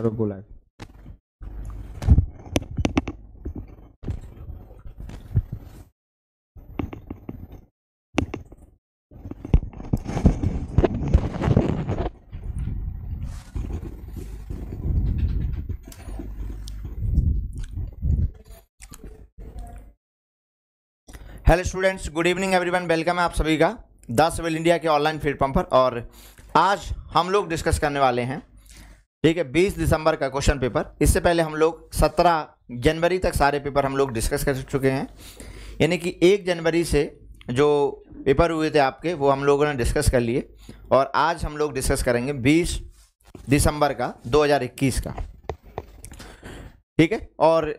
तरफ बुलाए hello students good evening everyone welcome है आप सभी का द सिविल इंडिया के ऑनलाइन फीड पंपर और आज हम लोग डिस्कस करने वाले हैं ठीक है 20 दिसंबर का क्वेश्चन पेपर इससे पहले हम लोग 17 जनवरी तक सारे पेपर हम लोग डिस्कस कर चुके हैं यानी कि एक जनवरी से जो पेपर हुए थे आपके वो हम लोगों ने डिस्कस कर लिए और आज हम लोग डिस्कस करेंगे 20 दिसंबर का 2021 का ठीक है और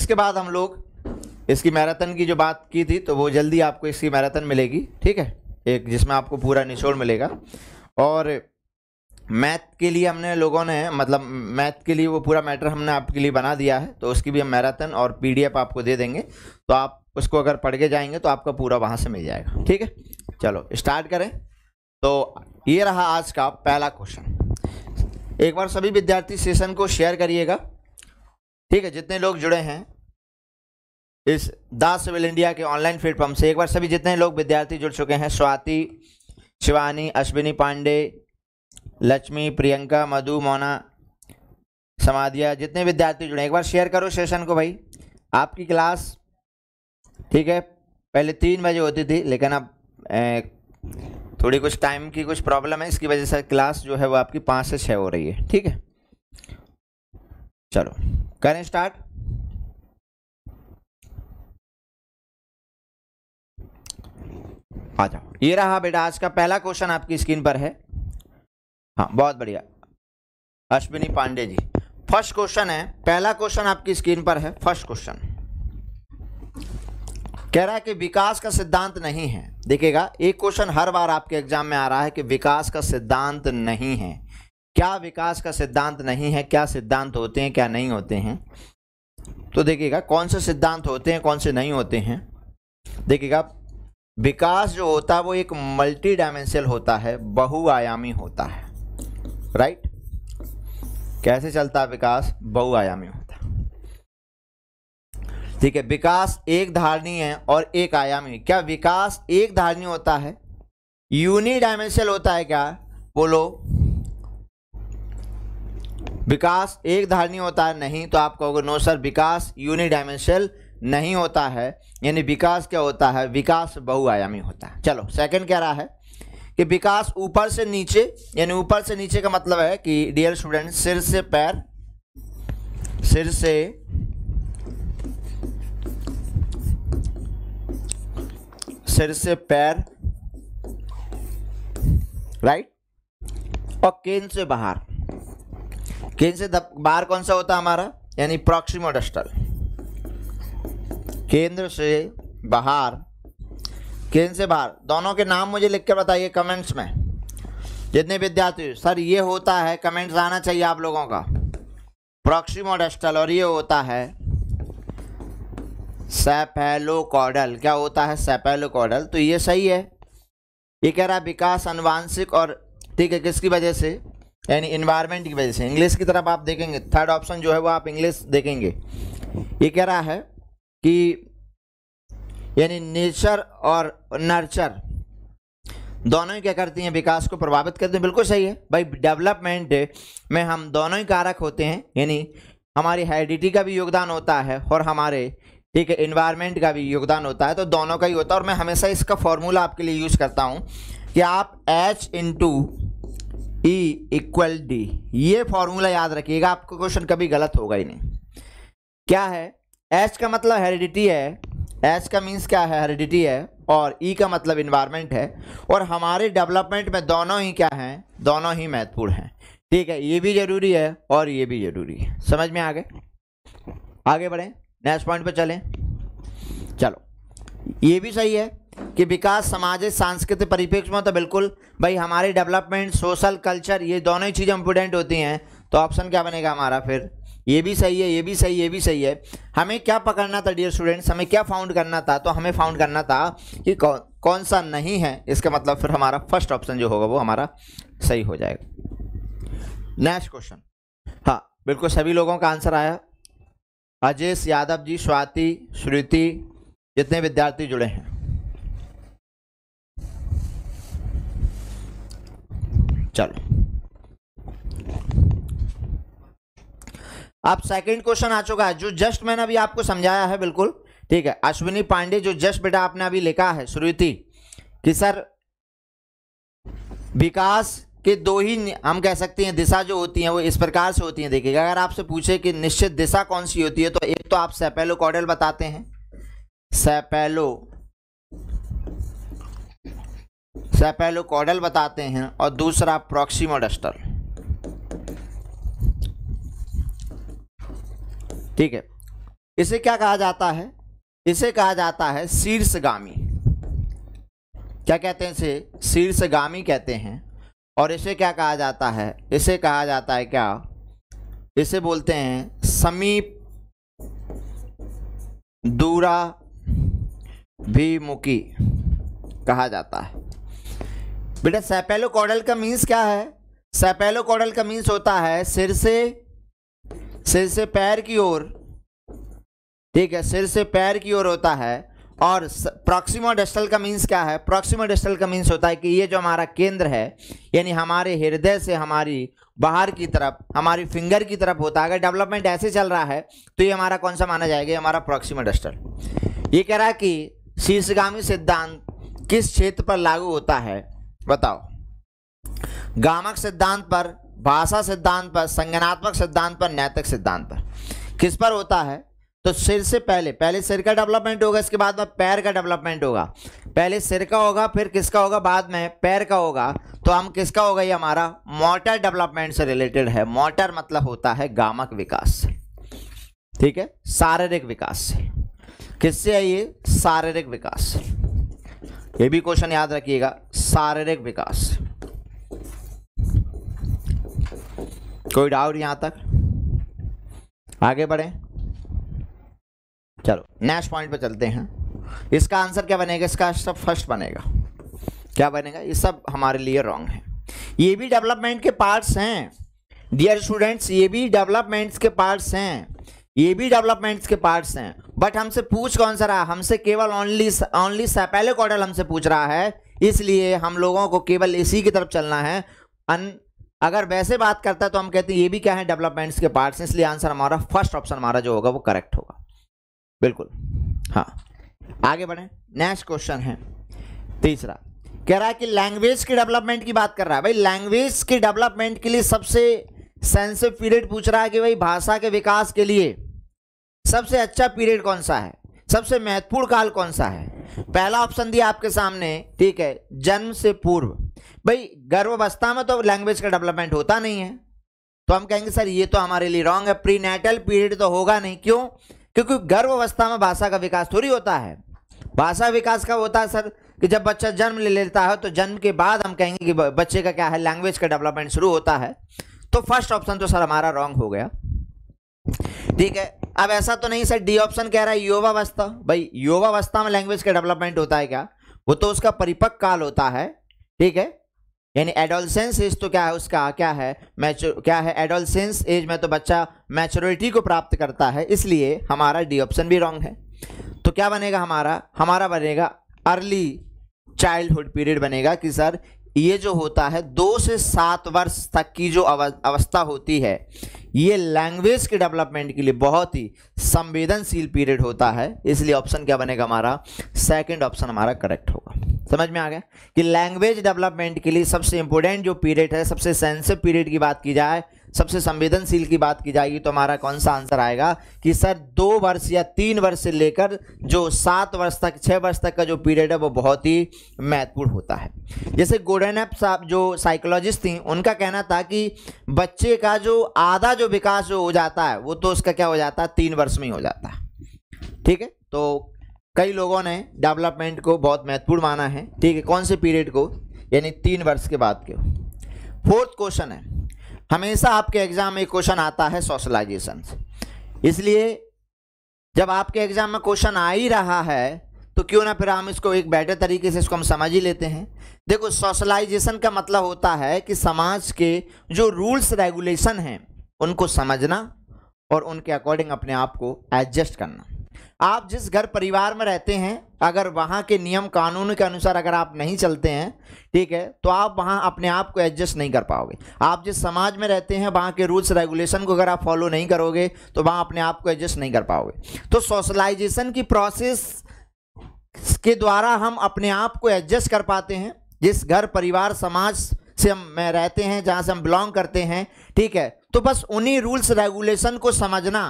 इसके बाद हम लोग इसकी मैराथन की जो बात की थी तो वो जल्दी आपको इसकी मैराथन मिलेगी ठीक है एक जिसमें आपको पूरा निचोड़ मिलेगा और मैथ के लिए हमने लोगों ने मतलब मैथ के लिए वो पूरा मैटर हमने आपके लिए बना दिया है तो उसकी भी हम मैराथन और पीडीएफ आपको दे देंगे तो आप उसको अगर पढ़ के जाएंगे तो आपका पूरा वहाँ से मिल जाएगा ठीक है चलो स्टार्ट करें तो ये रहा आज का पहला क्वेश्चन एक बार सभी विद्यार्थी सेशन को शेयर करिएगा ठीक है जितने लोग जुड़े हैं इस दास सिविल इंडिया के ऑनलाइन प्लेटफॉर्म से एक बार सभी जितने लोग विद्यार्थी जुड़ चुके हैं स्वाति शिवानी अश्विनी पांडे लक्ष्मी प्रियंका मधु मोना समाधिया जितने विद्यार्थी जुड़े एक बार शेयर करो सेशन को भाई आपकी क्लास ठीक है पहले तीन बजे होती थी लेकिन अब थोड़ी कुछ टाइम की कुछ प्रॉब्लम है इसकी वजह से क्लास जो है वो आपकी पाँच से छः हो रही है ठीक है चलो करें स्टार्ट आ जाओ ये रहा बेटा आज का पहला क्वेश्चन आपकी स्क्रीन पर है हाँ बहुत बढ़िया अश्विनी पांडे जी फर्स्ट क्वेश्चन है पहला क्वेश्चन आपकी स्क्रीन पर है फर्स्ट क्वेश्चन कह रहा है कि विकास का सिद्धांत नहीं है देखिएगा एक क्वेश्चन हर बार आपके एग्जाम में आ रहा है कि विकास का सिद्धांत नहीं है क्या विकास का सिद्धांत नहीं है क्या सिद्धांत होते हैं क्या नहीं होते हैं तो देखिएगा कौन से सिद्धांत होते हैं कौन से नहीं होते हैं देखिएगा विकास जो होता है वो एक मल्टी डायमेंशनल होता है बहुआयामी होता है राइट कैसे चलता विकास बहुआयामी होता ठीक है विकास एक धारणी है और एक आयामी क्या विकास एक धारणी होता है यूनि डायमेंशनल होता है क्या बोलो विकास एक धारणी होता है नहीं तो आप कहोगे नो सर विकास यूनि डायमेंशनल नहीं होता है यानी विकास क्या होता है विकास बहुआयामी होता है चलो सेकंड क्या रहा है कि विकास ऊपर से नीचे यानी ऊपर से नीचे का मतलब है कि डियर स्टूडेंट सिर से पैर सिर से सिर से पैर राइट और केन से बाहर केन से बाहर कौन सा होता है हमारा यानी प्रॉक्सिमोडस्टल केंद्र से बाहर केंद्र से बाहर दोनों के नाम मुझे लिख के बताइए कमेंट्स में जितने विद्यार्थी सर ये होता है कमेंट्स आना चाहिए आप लोगों का प्रोक्सीमोडेस्टल और ये होता है कॉडल क्या होता है कॉडल तो ये सही है ये कह रहा है विकास अनुवांशिक और ठीक है किसकी वजह से यानी इन्वायरमेंट की वजह से इंग्लिश की तरफ आप देखेंगे थर्ड ऑप्शन जो है वो आप इंग्लिश देखेंगे ये कह रहा है कि यानी नेचर और नर्चर दोनों ही क्या करती हैं विकास को प्रभावित करते हैं बिल्कुल सही है भाई डेवलपमेंट में हम दोनों ही कारक होते हैं यानी हमारी हेरिडिटी का भी योगदान होता है और हमारे ठीक है इन्वायरमेंट का भी योगदान होता है तो दोनों का ही होता है और मैं हमेशा इसका फॉर्मूला आपके लिए यूज़ करता हूँ कि आप H into E equal D ये फॉर्मूला याद रखिएगा आपका क्वेश्चन कभी गलत होगा ही नहीं क्या है एच का मतलब हेरिडिटी है एस का मीन्स क्या है हेरिडिटी है और ई e का मतलब इन्वायरमेंट है और हमारे डेवलपमेंट में दोनों ही क्या हैं दोनों ही महत्वपूर्ण हैं ठीक है ये भी ज़रूरी है और ये भी ज़रूरी है समझ में आ गए आगे बढ़ें नेक्स्ट पॉइंट पर चलें चलो ये भी सही है कि विकास समाज सांस्कृतिक परिप्रेक्ष्य में तो बिल्कुल भाई हमारे डेवलपमेंट सोशल कल्चर ये दोनों ही चीज़ें इंपोर्टेंट होती हैं तो ऑप्शन क्या बनेगा हमारा फिर ये भी सही है ये भी सही ये भी सही है हमें क्या पकड़ना था डियर स्टूडेंट्स हमें क्या फाउंड करना था तो हमें फाउंड करना था कि कौन कौन सा नहीं है इसका मतलब फिर हमारा फर्स्ट ऑप्शन जो होगा वो हमारा सही हो जाएगा नेक्स्ट क्वेश्चन हाँ बिल्कुल सभी लोगों का आंसर आया अजेश यादव जी स्वाति श्रुति जितने विद्यार्थी जुड़े हैं चलो अब सेकंड क्वेश्चन आ चुका है जो जस्ट मैंने अभी आपको समझाया है बिल्कुल ठीक है अश्विनी पांडे जो जस्ट बेटा आपने अभी लिखा है श्रुति कि सर विकास के दो ही हम कह सकते हैं दिशा जो होती है वो इस प्रकार से होती है देखिएगा अगर आपसे पूछे कि निश्चित दिशा कौन सी होती है तो एक तो आप सेपेलो कॉडल बताते हैं सेपेलो सेपेलो कॉडल बताते हैं और दूसरा प्रोक्सीमोडस्टर ठीक है इसे क्या कहा जाता है इसे कहा जाता है शीर्षगामी क्या कहते हैं इसे शीर्षगामी कहते हैं और इसे क्या कहा जाता है इसे कहा जाता है क्या इसे बोलते हैं समीप दूरा भीमुखी कहा जाता है बेटा सैपेलो कॉडल का मीन्स क्या है सैपेलो कॉडल का मीन्स होता है सिर से सिर से पैर की ओर ठीक है सिर से पैर की ओर होता है और प्रॉक्सिमो डेस्टल का मीन्स क्या है प्रॉक्सिमो डेस्टल का मीन्स होता है कि ये जो हमारा केंद्र है यानी हमारे हृदय से हमारी बाहर की तरफ हमारी फिंगर की तरफ होता है अगर डेवलपमेंट ऐसे चल रहा है तो ये हमारा कौन सा माना जाएगा हमारा प्रॉक्सिमो डेस्टल ये कह रहा है कि शीर्षगामी सिद्धांत किस क्षेत्र पर लागू होता है बताओ गामक सिद्धांत पर भाषा सिद्धांत पर संज्ञानात्मक सिद्धांत पर नैतिक सिद्धांत पर किस पर होता है तो सिर से पहले पहले सिर का डेवलपमेंट होगा इसके बाद में पैर का डेवलपमेंट होगा पहले सिर का होगा फिर किसका होगा बाद में पैर का होगा तो हम किसका होगा ये हमारा मोटर डेवलपमेंट से रिलेटेड है मोटर मतलब होता है गामक विकास से ठीक है शारीरिक विकास से किससे है ये शारीरिक विकास ये भी क्वेश्चन याद रखिएगा शारीरिक विकास कोई डाउट यहाँ तक आगे बढ़े चलो नेक्स्ट पॉइंट पे चलते हैं इसका आंसर क्या बनेगा इसका सब फर्स्ट बनेगा क्या बनेगा ये सब हमारे लिए रॉन्ग है ये भी डेवलपमेंट के पार्ट्स हैं डियर स्टूडेंट्स ये भी डेवलपमेंट्स के पार्ट्स हैं ये भी डेवलपमेंट्स के पार्ट्स हैं बट हमसे पूछ कौन सा रहा हमसे केवल ओनली ओनली सैपैलिक ऑर्डर हमसे पूछ रहा है इसलिए हम लोगों को केवल इसी की तरफ चलना है अन अगर वैसे बात करता है तो हम कहते हैं ये भी क्या है डेवलपमेंट्स के पार्ट्स इसलिए आंसर हमारा फर्स्ट ऑप्शन हमारा जो होगा वो करेक्ट होगा बिल्कुल हाँ आगे बढ़े नेक्स्ट क्वेश्चन है तीसरा कह रहा है कि लैंग्वेज की डेवलपमेंट की बात कर रहा है भाई लैंग्वेज की डेवलपमेंट के लिए सबसे सेंसिव पीरियड पूछ रहा है कि भाई भाषा के विकास के लिए सबसे अच्छा पीरियड कौन सा है सबसे महत्वपूर्ण काल कौन सा है पहला ऑप्शन दिया आपके सामने ठीक है जन्म से पूर्व भाई गर्भावस्था में तो लैंग्वेज का डेवलपमेंट होता नहीं है तो हम कहेंगे सर ये तो हमारे लिए रॉन्ग है प्रीनेटल पीरियड तो होगा नहीं क्यों क्योंकि गर्भावस्था में भाषा का विकास थोड़ी होता है भाषा विकास का होता है सर कि जब बच्चा जन्म ले लेता है तो जन्म के बाद हम कहेंगे कि बच्चे का क्या है लैंग्वेज का डेवलपमेंट शुरू होता है तो फर्स्ट ऑप्शन तो सर हमारा रॉन्ग हो गया ठीक है अब ऐसा तो नहीं सर डी ऑप्शन कह रहा है युवावस्था भाई युवावस्था में लैंग्वेज का डेवलपमेंट होता है क्या वो तो उसका परिपक्व काल होता है ठीक है यानी एडोलसेंस एज तो क्या है उसका क्या है मैचुर क्या है एडोलसेंस एज में तो बच्चा मैच्योरिटी को प्राप्त करता है इसलिए हमारा डी ऑप्शन भी रॉन्ग है तो क्या बनेगा हमारा हमारा बनेगा अर्ली चाइल्डहुड पीरियड बनेगा कि सर ये जो होता है दो से सात वर्ष तक की जो अवस्था होती है ये लैंग्वेज के डेवलपमेंट के लिए बहुत ही संवेदनशील पीरियड होता है इसलिए ऑप्शन क्या बनेगा हमारा सेकंड ऑप्शन हमारा करेक्ट होगा समझ में आ गया कि लैंग्वेज डेवलपमेंट के लिए सबसे इंपॉर्टेंट जो पीरियड है सबसे सेंसिव पीरियड की बात की जाए सबसे संवेदनशील की बात की जाएगी तो हमारा कौन सा आंसर आएगा कि सर दो वर्ष या तीन वर्ष से लेकर जो सात वर्ष तक छः वर्ष तक का जो पीरियड है वो बहुत ही महत्वपूर्ण होता है जैसे गोडेनप साहब जो साइकोलॉजिस्ट थी उनका कहना था कि बच्चे का जो आधा जो विकास जो हो जाता है वो तो उसका क्या हो जाता है तीन वर्ष में ही हो जाता है ठीक है तो कई लोगों ने डेवलपमेंट को बहुत महत्वपूर्ण माना है ठीक है कौन से पीरियड को यानी तीन वर्ष के बाद के फोर्थ क्वेश्चन है हमेशा आपके एग्जाम में क्वेश्चन आता है सोशलाइजेशन से इसलिए जब आपके एग्जाम में क्वेश्चन आ ही रहा है तो क्यों ना फिर हम इसको एक बेटर तरीके से इसको हम समझ ही लेते हैं देखो सोशलाइजेशन का मतलब होता है कि समाज के जो रूल्स रेगुलेशन हैं उनको समझना और उनके अकॉर्डिंग अपने आप को एडजस्ट करना आप जिस घर परिवार में रहते हैं अगर वहाँ के नियम कानून के अनुसार अगर आप नहीं चलते हैं ठीक है तो आप वहाँ अपने आप को एडजस्ट नहीं कर पाओगे आप जिस समाज में रहते हैं वहाँ के रूल्स रेगुलेशन को अगर आप फॉलो नहीं करोगे तो वहाँ अपने आप को एडजस्ट नहीं कर पाओगे तो सोशलाइजेशन की प्रोसेस के द्वारा हम अपने आप को एडजस्ट कर पाते हैं जिस घर परिवार समाज से हम में रहते हैं जहाँ से हम बिलोंग करते हैं ठीक है तो बस उन्हीं रूल्स रेगुलेशन को समझना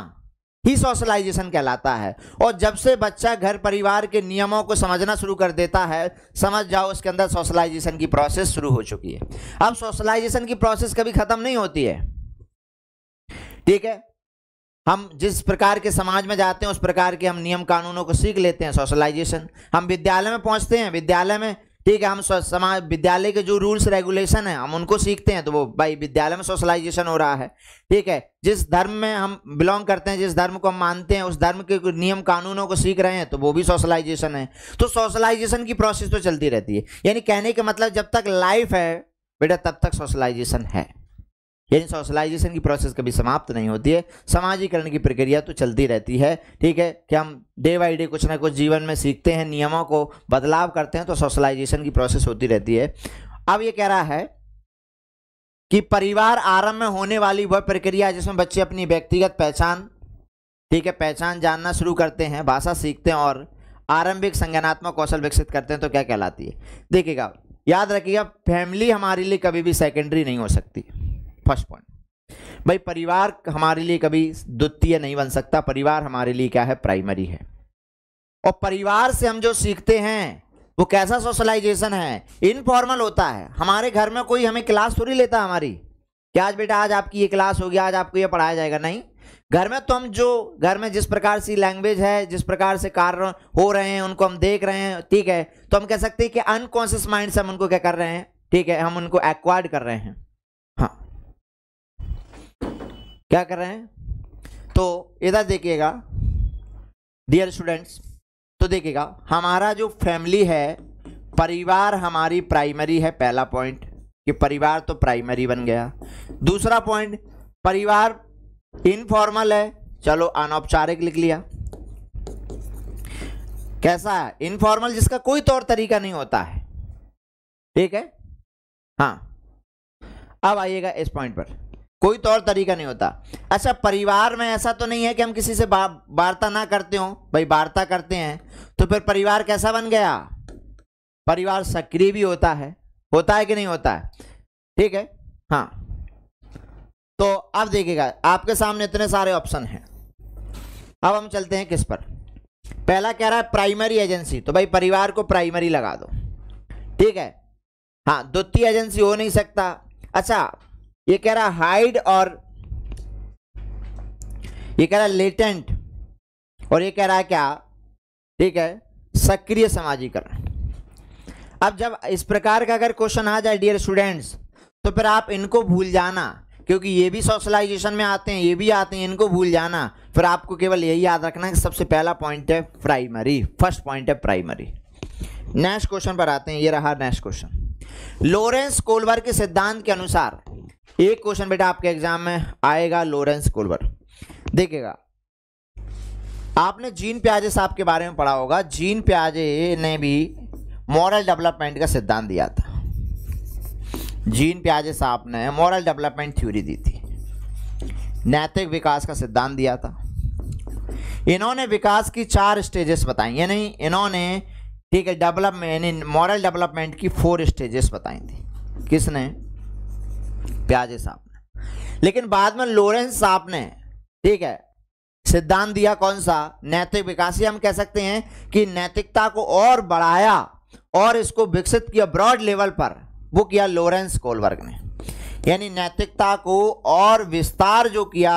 ही सोशलाइजेशन कहलाता है और जब से बच्चा घर परिवार के नियमों को समझना शुरू कर देता है समझ जाओ उसके अंदर सोशलाइजेशन की प्रोसेस शुरू हो चुकी है अब सोशलाइजेशन की प्रोसेस कभी खत्म नहीं होती है ठीक है हम जिस प्रकार के समाज में जाते हैं उस प्रकार के हम नियम कानूनों को सीख लेते हैं सोशलाइजेशन हम विद्यालय में पहुंचते हैं विद्यालय में ठीक है हम समाज विद्यालय के जो रूल्स रेगुलेशन है हम उनको सीखते हैं तो वो भाई विद्यालय में सोशलाइजेशन हो रहा है ठीक है जिस धर्म में हम बिलोंग करते हैं जिस धर्म को हम मानते हैं उस धर्म के नियम कानूनों को सीख रहे हैं तो वो भी सोशलाइजेशन है तो सोशलाइजेशन की प्रोसेस तो चलती रहती है यानी कहने का मतलब जब तक लाइफ है बेटा तब तक सोशलाइजेशन है यानी सोशलाइजेशन की प्रोसेस कभी समाप्त नहीं होती है समाजीकरण की प्रक्रिया तो चलती रहती है ठीक है कि हम डे बाई डे कुछ ना कुछ जीवन में सीखते हैं नियमों को बदलाव करते हैं तो सोशलाइजेशन की प्रोसेस होती रहती है अब ये कह रहा है कि परिवार आरंभ में होने वाली वह प्रक्रिया जिसमें बच्चे अपनी व्यक्तिगत पहचान ठीक है पहचान जानना शुरू करते हैं भाषा सीखते हैं और आरंभिक संज्ञानात्मक कौशल विकसित करते हैं तो क्या कहलाती है देखिएगा याद रखिएगा फैमिली हमारे लिए कभी भी सेकेंडरी नहीं हो सकती फर्स्ट पॉइंट भाई परिवार हमारे लिए कभी द्वितीय नहीं बन सकता परिवार हमारे लिए क्या है प्राइमरी है और परिवार से हम जो सीखते हैं वो कैसा सोशलाइजेशन है इनफॉर्मल होता है हमारे घर में कोई हमें क्लास थोड़ी लेता हमारी क्या आज बेटा आज आपकी ये क्लास होगी आज आपको ये पढ़ाया जाएगा नहीं घर में तो हम जो घर में जिस प्रकार से लैंग्वेज है जिस प्रकार से कार्य हो रहे हैं उनको हम देख रहे हैं ठीक है तो हम कह सकते हैं कि अनकॉन्शियस माइंड से हम उनको क्या कर रहे हैं ठीक है हम उनको एक्वायर्ड कर रहे हैं क्या कर रहे हैं तो इधर देखिएगा डियर स्टूडेंट्स तो देखिएगा हमारा जो फैमिली है परिवार हमारी प्राइमरी है पहला पॉइंट कि परिवार तो प्राइमरी बन गया दूसरा पॉइंट परिवार इनफॉर्मल है चलो अनौपचारिक लिख लिया कैसा है इनफॉर्मल जिसका कोई तौर तरीका नहीं होता है ठीक है हाँ अब आइएगा इस पॉइंट पर कोई तो और तरीका नहीं होता अच्छा परिवार में ऐसा तो नहीं है कि हम किसी से वार्ता ना करते हो भाई वार्ता करते हैं तो फिर परिवार कैसा बन गया परिवार सक्रिय भी होता है होता है कि नहीं होता है ठीक है हाँ तो अब देखिएगा आपके सामने इतने सारे ऑप्शन हैं अब हम चलते हैं किस पर पहला कह रहा है प्राइमरी एजेंसी तो भाई परिवार को प्राइमरी लगा दो ठीक है हाँ द्वितीय एजेंसी हो नहीं सकता अच्छा ये कह रहा हाइड और ये कह रहा लेटेंट और ये कह रहा है क्या ठीक है सक्रिय समाजीकरण अब जब इस प्रकार का अगर क्वेश्चन आ जाए डियर स्टूडेंट्स तो फिर आप इनको भूल जाना क्योंकि ये भी सोशलाइजेशन में आते हैं ये भी आते हैं इनको भूल जाना फिर आपको केवल यही याद रखना कि सबसे पहला पॉइंट है प्राइमरी फर्स्ट पॉइंट है प्राइमरी नेक्स्ट क्वेश्चन पर आते हैं ये रहा नेक्स्ट क्वेश्चन लोरेंस कोलवर के सिद्धांत के अनुसार एक क्वेश्चन बेटा आपके एग्जाम में आएगा लोरेंस कोलबर देखिएगा आपने जीन प्याजे साहब के बारे में पढ़ा होगा जीन प्याजे ने भी मॉरल डेवलपमेंट का सिद्धांत दिया था जीन प्याजे साहब ने मॉरल डेवलपमेंट थ्योरी दी थी नैतिक विकास का सिद्धांत दिया था इन्होंने विकास की चार स्टेजेस बताई ये नहीं इन्होंने ठीक है डेवलपमेंट मॉरल डेवलपमेंट की फोर स्टेजेस बताई थी किसने प्याजे साहब ने लेकिन बाद में लोरेंस साहब ने ठीक है सिद्धांत दिया कौन सा नैतिक विकास हम कह सकते हैं कि नैतिकता को और बढ़ाया और इसको विकसित किया ब्रॉड लेवल पर वो किया लोरेंस कोलवर्ग ने यानी नैतिकता को और विस्तार जो किया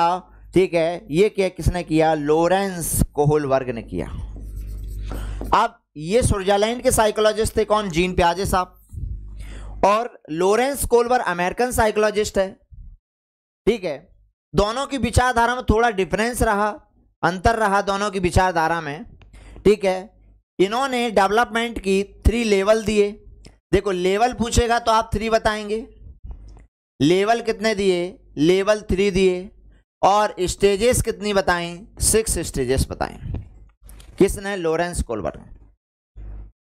ठीक है ये क्या किसने किया लोरेंस कोहलवर्ग ने किया अब ये स्विट्जरलैंड के साइकोलॉजिस्ट थे कौन जीन प्याजे साहब और लोरेंस कोलबर अमेरिकन साइकोलॉजिस्ट है ठीक है दोनों की विचारधारा में थोड़ा डिफरेंस रहा अंतर रहा दोनों की विचारधारा में ठीक है इन्होंने डेवलपमेंट की थ्री लेवल दिए देखो लेवल पूछेगा तो आप थ्री बताएंगे लेवल कितने दिए लेवल थ्री दिए और स्टेजेस कितनी बताएं सिक्स स्टेजेस बताएं किसने लोरेंस कोलवर ने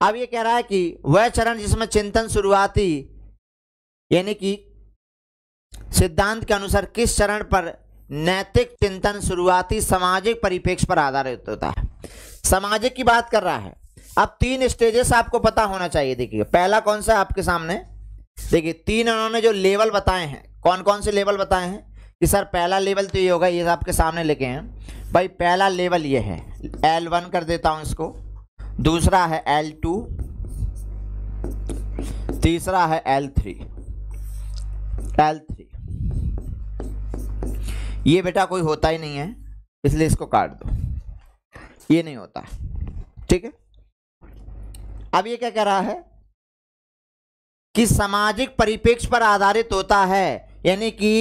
अब ये कह रहा है कि वह चरण जिसमें चिंतन शुरुआती यानी कि सिद्धांत के अनुसार किस चरण पर नैतिक चिंतन शुरुआती सामाजिक परिपेक्ष पर आधारित होता है सामाजिक की बात कर रहा है अब तीन स्टेजेस आपको पता होना चाहिए देखिए पहला कौन सा आपके सामने देखिए तीन उन्होंने जो लेवल बताए हैं कौन कौन से लेवल बताए हैं कि सर पहला लेवल तो ये होगा ये आपके सामने लिखे हैं भाई पहला लेवल ये है एल वन कर देता हूँ इसको दूसरा है एल टू तीसरा है एल थ्री एल थ्री ये बेटा कोई होता ही नहीं है इसलिए इसको काट दो ये नहीं होता ठीक है अब ये क्या कह रहा है कि सामाजिक परिपेक्ष पर आधारित होता है यानी कि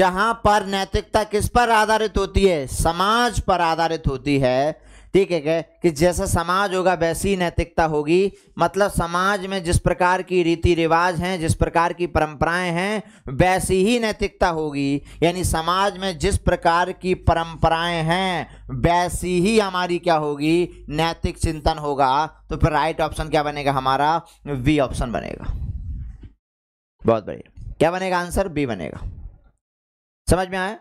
जहां पर नैतिकता किस पर आधारित होती है समाज पर आधारित होती है ठीक है कि जैसा समाज होगा वैसी नैतिकता होगी मतलब समाज में जिस प्रकार की रीति रिवाज हैं जिस प्रकार की परंपराएं हैं वैसी ही नैतिकता होगी यानी समाज में जिस प्रकार की परंपराएं हैं वैसी ही हमारी क्या होगी नैतिक चिंतन होगा तो फिर राइट ऑप्शन क्या बनेगा हमारा वी ऑप्शन बनेगा बहुत बढ़िया क्या बनेगा आंसर बी बनेगा समझ में आया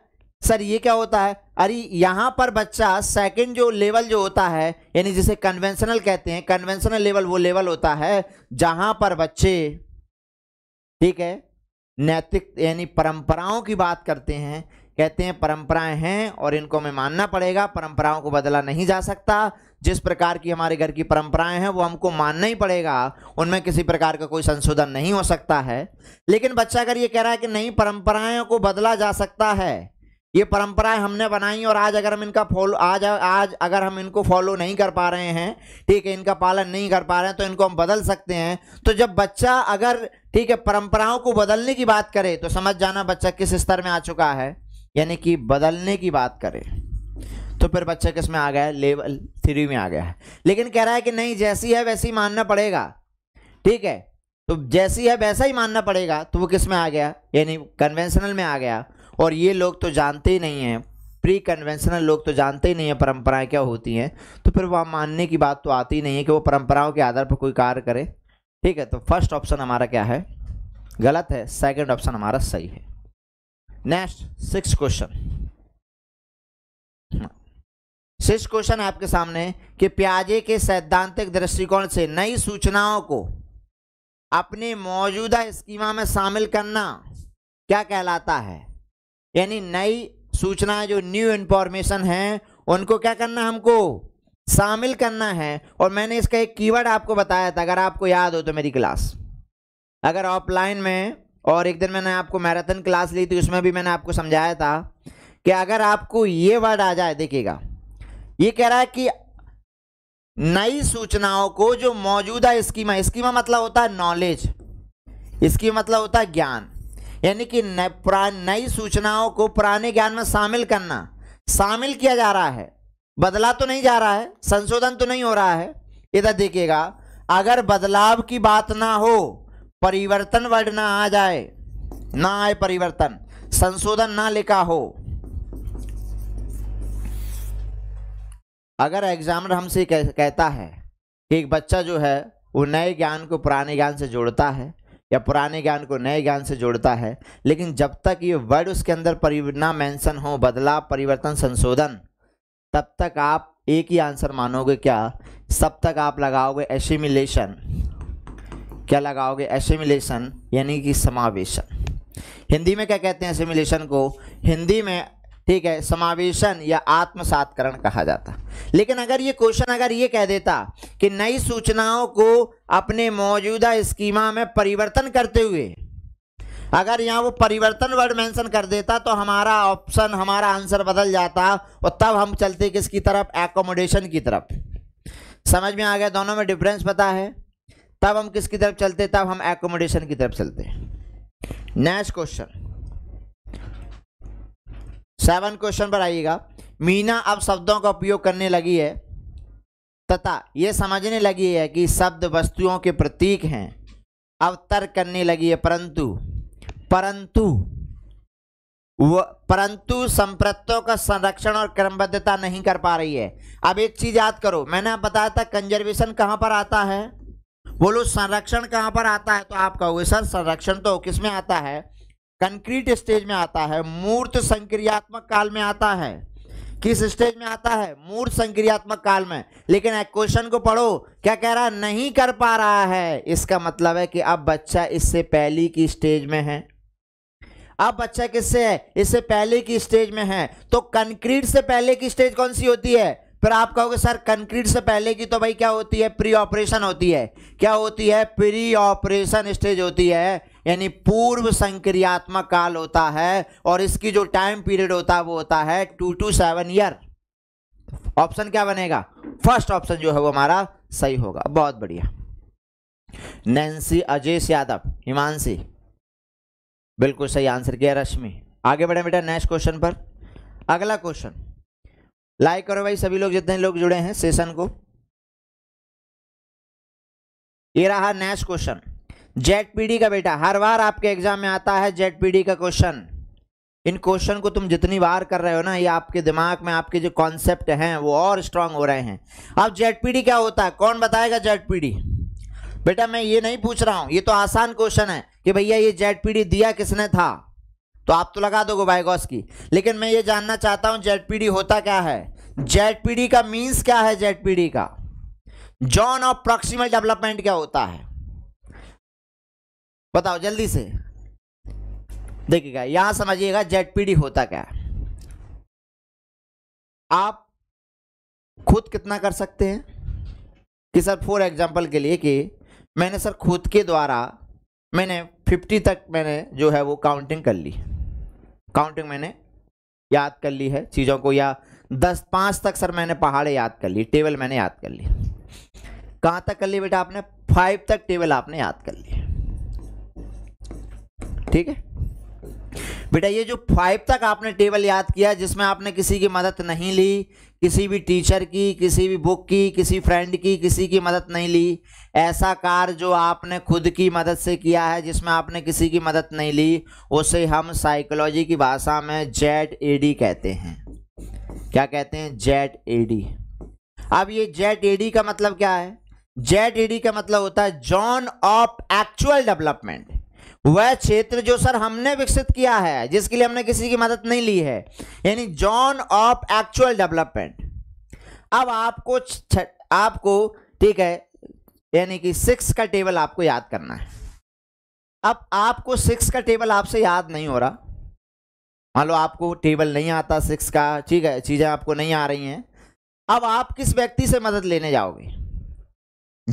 सर ये क्या होता है अरे यहाँ पर बच्चा सेकंड जो लेवल जो होता है यानी जिसे कन्वेंशनल कहते हैं कन्वेंशनल लेवल वो लेवल होता है जहाँ पर बच्चे ठीक है नैतिक यानी परंपराओं की बात करते हैं कहते हैं परंपराएं हैं और इनको हमें मानना पड़ेगा परंपराओं को बदला नहीं जा सकता जिस प्रकार की हमारे घर की परंपराएं हैं वो हमको मानना ही पड़ेगा उनमें किसी प्रकार का कोई संशोधन नहीं हो सकता है लेकिन बच्चा अगर ये कह रहा है कि नहीं परंपराओं को बदला जा सकता है ये परंपराएं हमने बनाई और आज अगर हम इनका फॉलो आज आज अगर हम इनको फॉलो नहीं कर पा रहे हैं ठीक है इनका पालन नहीं कर पा रहे हैं तो इनको हम बदल सकते हैं तो जब बच्चा अगर ठीक है परंपराओं को बदलने की बात करे तो समझ जाना बच्चा किस स्तर में आ चुका है यानी कि बदलने की बात करे तो फिर बच्चा किस में आ गया है लेवल थ्री में आ गया है लेकिन कह रहा है कि नहीं जैसी है वैसी मानना पड़ेगा ठीक है तो जैसी है वैसा ही मानना पड़ेगा तो वो किस में आ गया यानी कन्वेंशनल में आ गया और ये लोग तो जानते ही नहीं हैं प्री कन्वेंशनल लोग तो जानते ही नहीं है परंपराएं क्या होती हैं तो फिर वहाँ मानने की बात तो आती ही नहीं है कि वो परंपराओं के आधार पर कोई कार्य करे ठीक है तो फर्स्ट ऑप्शन हमारा क्या है गलत है सेकंड ऑप्शन हमारा सही है next six question six question है आपके सामने कि प्याजे के सैद्धांतिक दृष्टिकोण से नई सूचनाओं को अपने मौजूदा स्कीमा में शामिल करना क्या कहलाता है यानी नई सूचना जो न्यू इन्फॉर्मेशन है उनको क्या करना हमको शामिल करना है और मैंने इसका एक कीवर्ड आपको बताया था अगर आपको याद हो तो मेरी क्लास अगर ऑफलाइन में और एक दिन मैंने आपको मैराथन क्लास ली थी उसमें भी मैंने आपको समझाया था कि अगर आपको ये वर्ड आ जाए देखिएगा ये कह रहा है कि नई सूचनाओं को जो मौजूदा स्कीमा स्कीमा मतलब होता है नॉलेज इसकी मतलब होता है ज्ञान यानी कि नई सूचनाओं को पुराने ज्ञान में शामिल करना शामिल किया जा रहा है बदला तो नहीं जा रहा है संशोधन तो नहीं हो रहा है इधर देखिएगा अगर बदलाव की बात ना हो परिवर्तन वर्ड ना आ जाए ना आए परिवर्तन संशोधन ना लिखा हो अगर एग्जामिनर हमसे कहता है कि एक बच्चा जो है वो नए ज्ञान को पुराने ज्ञान से जोड़ता है या पुराने ज्ञान को नए ज्ञान से जोड़ता है लेकिन जब तक ये वर्ड उसके अंदर ना मेंशन हो बदलाव परिवर्तन संशोधन तब तक आप एक ही आंसर मानोगे क्या सब तक आप लगाओगे एसिमिलेशन क्या लगाओगे एसिमिलेशन यानी कि समावेशन हिंदी में क्या कहते हैं एसिमिलेशन को हिंदी में ठीक है समावेशन या आत्मसातकरण कहा जाता लेकिन अगर ये क्वेश्चन अगर ये कह देता कि नई सूचनाओं को अपने मौजूदा स्कीमा में परिवर्तन करते हुए अगर यहाँ वो परिवर्तन वर्ड मेंशन कर देता तो हमारा ऑप्शन हमारा आंसर बदल जाता और तब हम चलते किसकी तरफ एकोमोडेशन की तरफ समझ में आ गया दोनों में डिफरेंस पता है तब हम किसकी तरफ चलते तब हम एकोमोडेशन की तरफ चलते नेक्स्ट क्वेश्चन सेवन क्वेश्चन पर आइएगा मीना अब शब्दों का उपयोग करने लगी है तथा ये समझने लगी है कि शब्द वस्तुओं के प्रतीक हैं अब तर्क करने लगी है परंतु परंतु वो परंतु संप्रतों का संरक्षण और क्रमबद्धता नहीं कर पा रही है अब एक चीज़ याद करो मैंने आप बताया था कंजर्वेशन कहाँ पर आता है बोलो संरक्षण कहाँ पर आता है तो आप कहोगे सर संरक्षण तो किसमें आता है कंक्रीट स्टेज में आता है मूर्त संक्रियात्मक काल में आता है किस स्टेज में आता है मूर्त संक्रियात्मक काल में लेकिन क्वेश्चन को पढ़ो क्या कह रहा है नहीं कर पा रहा है इसका मतलब है कि अब बच्चा इससे पहले की स्टेज में है अब बच्चा किससे है इससे पहले की स्टेज में है तो कंक्रीट से पहले की स्टेज कौन सी होती है फिर आप कहोगे सर कंक्रीट से पहले की तो भाई क्या होती है प्री ऑपरेशन होती है क्या होती है प्री ऑपरेशन स्टेज होती है यानी पूर्व संक्रियात्मक काल होता है और इसकी जो टाइम पीरियड होता है वो होता है two to seven year option क्या बनेगा फर्स्ट ऑप्शन जो है वो हमारा सही होगा बहुत बढ़िया नैन्सी अजय यादव हिमांशी बिल्कुल सही आंसर किया रश्मि आगे बढ़े बेटा नेक्स्ट क्वेश्चन पर अगला क्वेश्चन लाइक करो भाई सभी लोग जितने लोग जुड़े हैं सेशन को ये रहा नेक्स्ट क्वेश्चन जेड का बेटा हर बार आपके एग्जाम में आता है जेड का क्वेश्चन इन क्वेश्चन को तुम जितनी बार कर रहे हो ना ये आपके दिमाग में आपके जो कॉन्सेप्ट हैं वो और स्ट्रांग हो रहे हैं अब जेड क्या होता है कौन बताएगा जेड बेटा मैं ये नहीं पूछ रहा हूँ ये तो आसान क्वेश्चन है कि भैया ये जेड दिया किसने था तो आप तो लगा दोगे बायगॉस की लेकिन मैं ये जानना चाहता हूँ जेड होता क्या है जेड का मीन्स क्या है जेड का जॉन ऑफ प्रॉक्सिमल डेवलपमेंट क्या होता है बताओ जल्दी से देखिएगा यहां समझिएगा जेडपीडी होता क्या है आप खुद कितना कर सकते हैं कि सर फॉर एग्जांपल के लिए कि मैंने सर खुद के द्वारा मैंने 50 तक मैंने जो है वो काउंटिंग कर ली काउंटिंग मैंने याद कर ली है चीज़ों को या दस पाँच तक सर मैंने पहाड़े याद कर ली टेबल मैंने याद कर ली कहाँ तक कर ली बेटा आपने फाइव तक टेबल आपने याद कर ली ठीक है बेटा ये जो फाइव तक आपने टेबल याद किया जिसमें आपने किसी की मदद नहीं ली किसी भी टीचर की किसी भी बुक की किसी फ्रेंड की किसी की मदद नहीं ली ऐसा कार्य जो आपने खुद की मदद से किया है जिसमें आपने किसी की मदद नहीं ली उसे हम साइकोलॉजी की भाषा में जेड ए डी कहते हैं क्या कहते हैं जेड ए डी अब ये जेड ए डी का मतलब क्या है जेड ए डी का मतलब होता है जॉन ऑफ एक्चुअल डेवलपमेंट वह क्षेत्र जो सर हमने विकसित किया है जिसके लिए हमने किसी की मदद नहीं ली है यानी जोन ऑफ एक्चुअल डेवलपमेंट अब आपको आपको ठीक है यानी कि सिक्स का टेबल आपको याद करना है अब आपको सिक्स का टेबल आपसे याद नहीं हो रहा मान लो आपको टेबल नहीं आता सिक्स का ठीक है चीज़ें आपको नहीं आ रही हैं अब आप किस व्यक्ति से मदद लेने जाओगे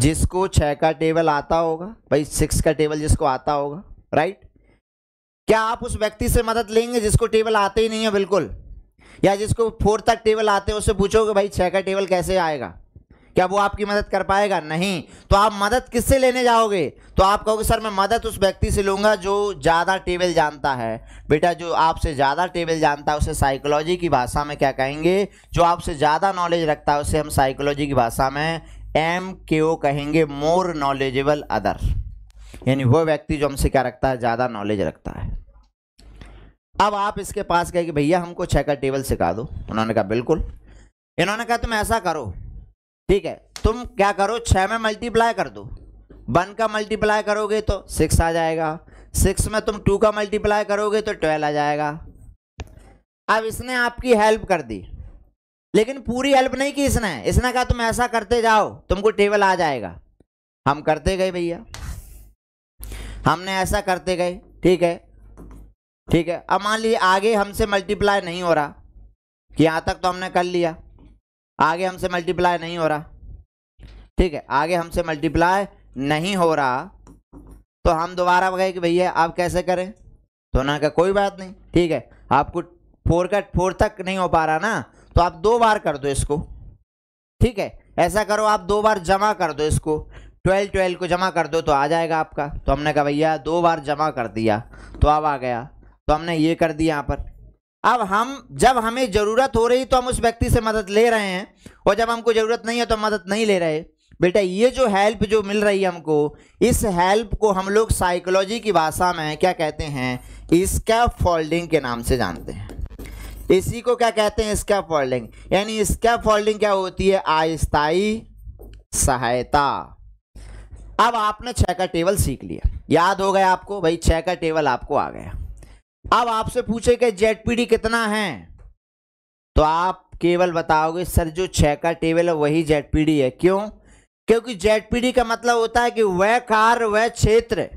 जिसको छः का टेबल आता होगा भाई सिक्स का टेबल जिसको आता होगा राइट क्या आप उस व्यक्ति से मदद लेंगे जिसको टेबल आते ही नहीं है बिल्कुल या जिसको फोर तक टेबल आते हैं उससे पूछोगे भाई छः का टेबल कैसे आएगा क्या वो आपकी मदद कर पाएगा नहीं तो आप मदद किससे लेने जाओगे तो आप कहोगे सर मैं मदद उस व्यक्ति से लूँगा जो ज़्यादा टेबल जानता है बेटा जो आपसे ज़्यादा टेबल जानता है उसे साइकोलॉजी की भाषा में क्या कहेंगे जो आपसे ज़्यादा नॉलेज रखता है उसे हम साइकोलॉजी की भाषा में एम के ओ कहेंगे मोर नॉलेजेबल अदर यानी वो व्यक्ति जो हमसे क्या रखता है ज़्यादा नॉलेज रखता है अब आप इसके पास गए कि भैया हमको चेकर टेबल सिखा दो उन्होंने कहा बिल्कुल इन्होंने कहा तुम ऐसा करो ठीक है तुम क्या करो छः में मल्टीप्लाई कर दो वन का मल्टीप्लाई करोगे तो सिक्स आ जाएगा सिक्स में तुम टू का मल्टीप्लाई करोगे तो ट्वेल्व आ जाएगा अब इसने आपकी हेल्प कर दी लेकिन पूरी हेल्प नहीं की इसने इसने कहा तुम ऐसा करते जाओ तुमको टेबल आ जाएगा हम करते गए भैया हमने ऐसा करते गए ठीक है ठीक है अब मान लीजिए आगे हमसे मल्टीप्लाई नहीं हो रहा कि यहाँ तक तो हमने कर लिया आगे हमसे मल्टीप्लाई नहीं हो रहा ठीक है आगे हमसे मल्टीप्लाई नहीं हो रहा तो हम दोबारा गए कि भैया आप कैसे करें तो ना का कोई बात नहीं ठीक है आपको फोर का फोर तक नहीं हो पा रहा ना तो आप दो बार कर दो इसको ठीक है ऐसा करो आप दो बार जमा कर दो इसको ट्वेल्व ट्वेल्व को जमा कर दो तो आ जाएगा आपका तो हमने कहा भैया दो बार जमा कर दिया तो अब आ गया तो हमने ये कर दिया यहाँ पर अब हम जब हमें ज़रूरत हो रही तो हम उस व्यक्ति से मदद ले रहे हैं और जब हमको ज़रूरत नहीं है तो हम मदद नहीं ले रहे बेटा ये जो हेल्प जो मिल रही है हमको इस हेल्प को हम लोग साइकोलॉजी की भाषा में क्या कहते हैं इसका फोल्डिंग के नाम से जानते हैं इसी को क्या कहते हैं इसका फोल्डिंग यानी इसका फोल्डिंग क्या होती है आस्थाई सहायता अब आपने छ का टेबल सीख लिया याद हो गया आपको भाई छह का टेबल आपको आ गया अब आपसे पूछे कि जेडपीडी कितना है तो आप केवल बताओगे सर जो छह का टेबल है वही जेडपीडी है क्यों क्योंकि जेडपीडी का मतलब होता है कि वह कार्य वह क्षेत्र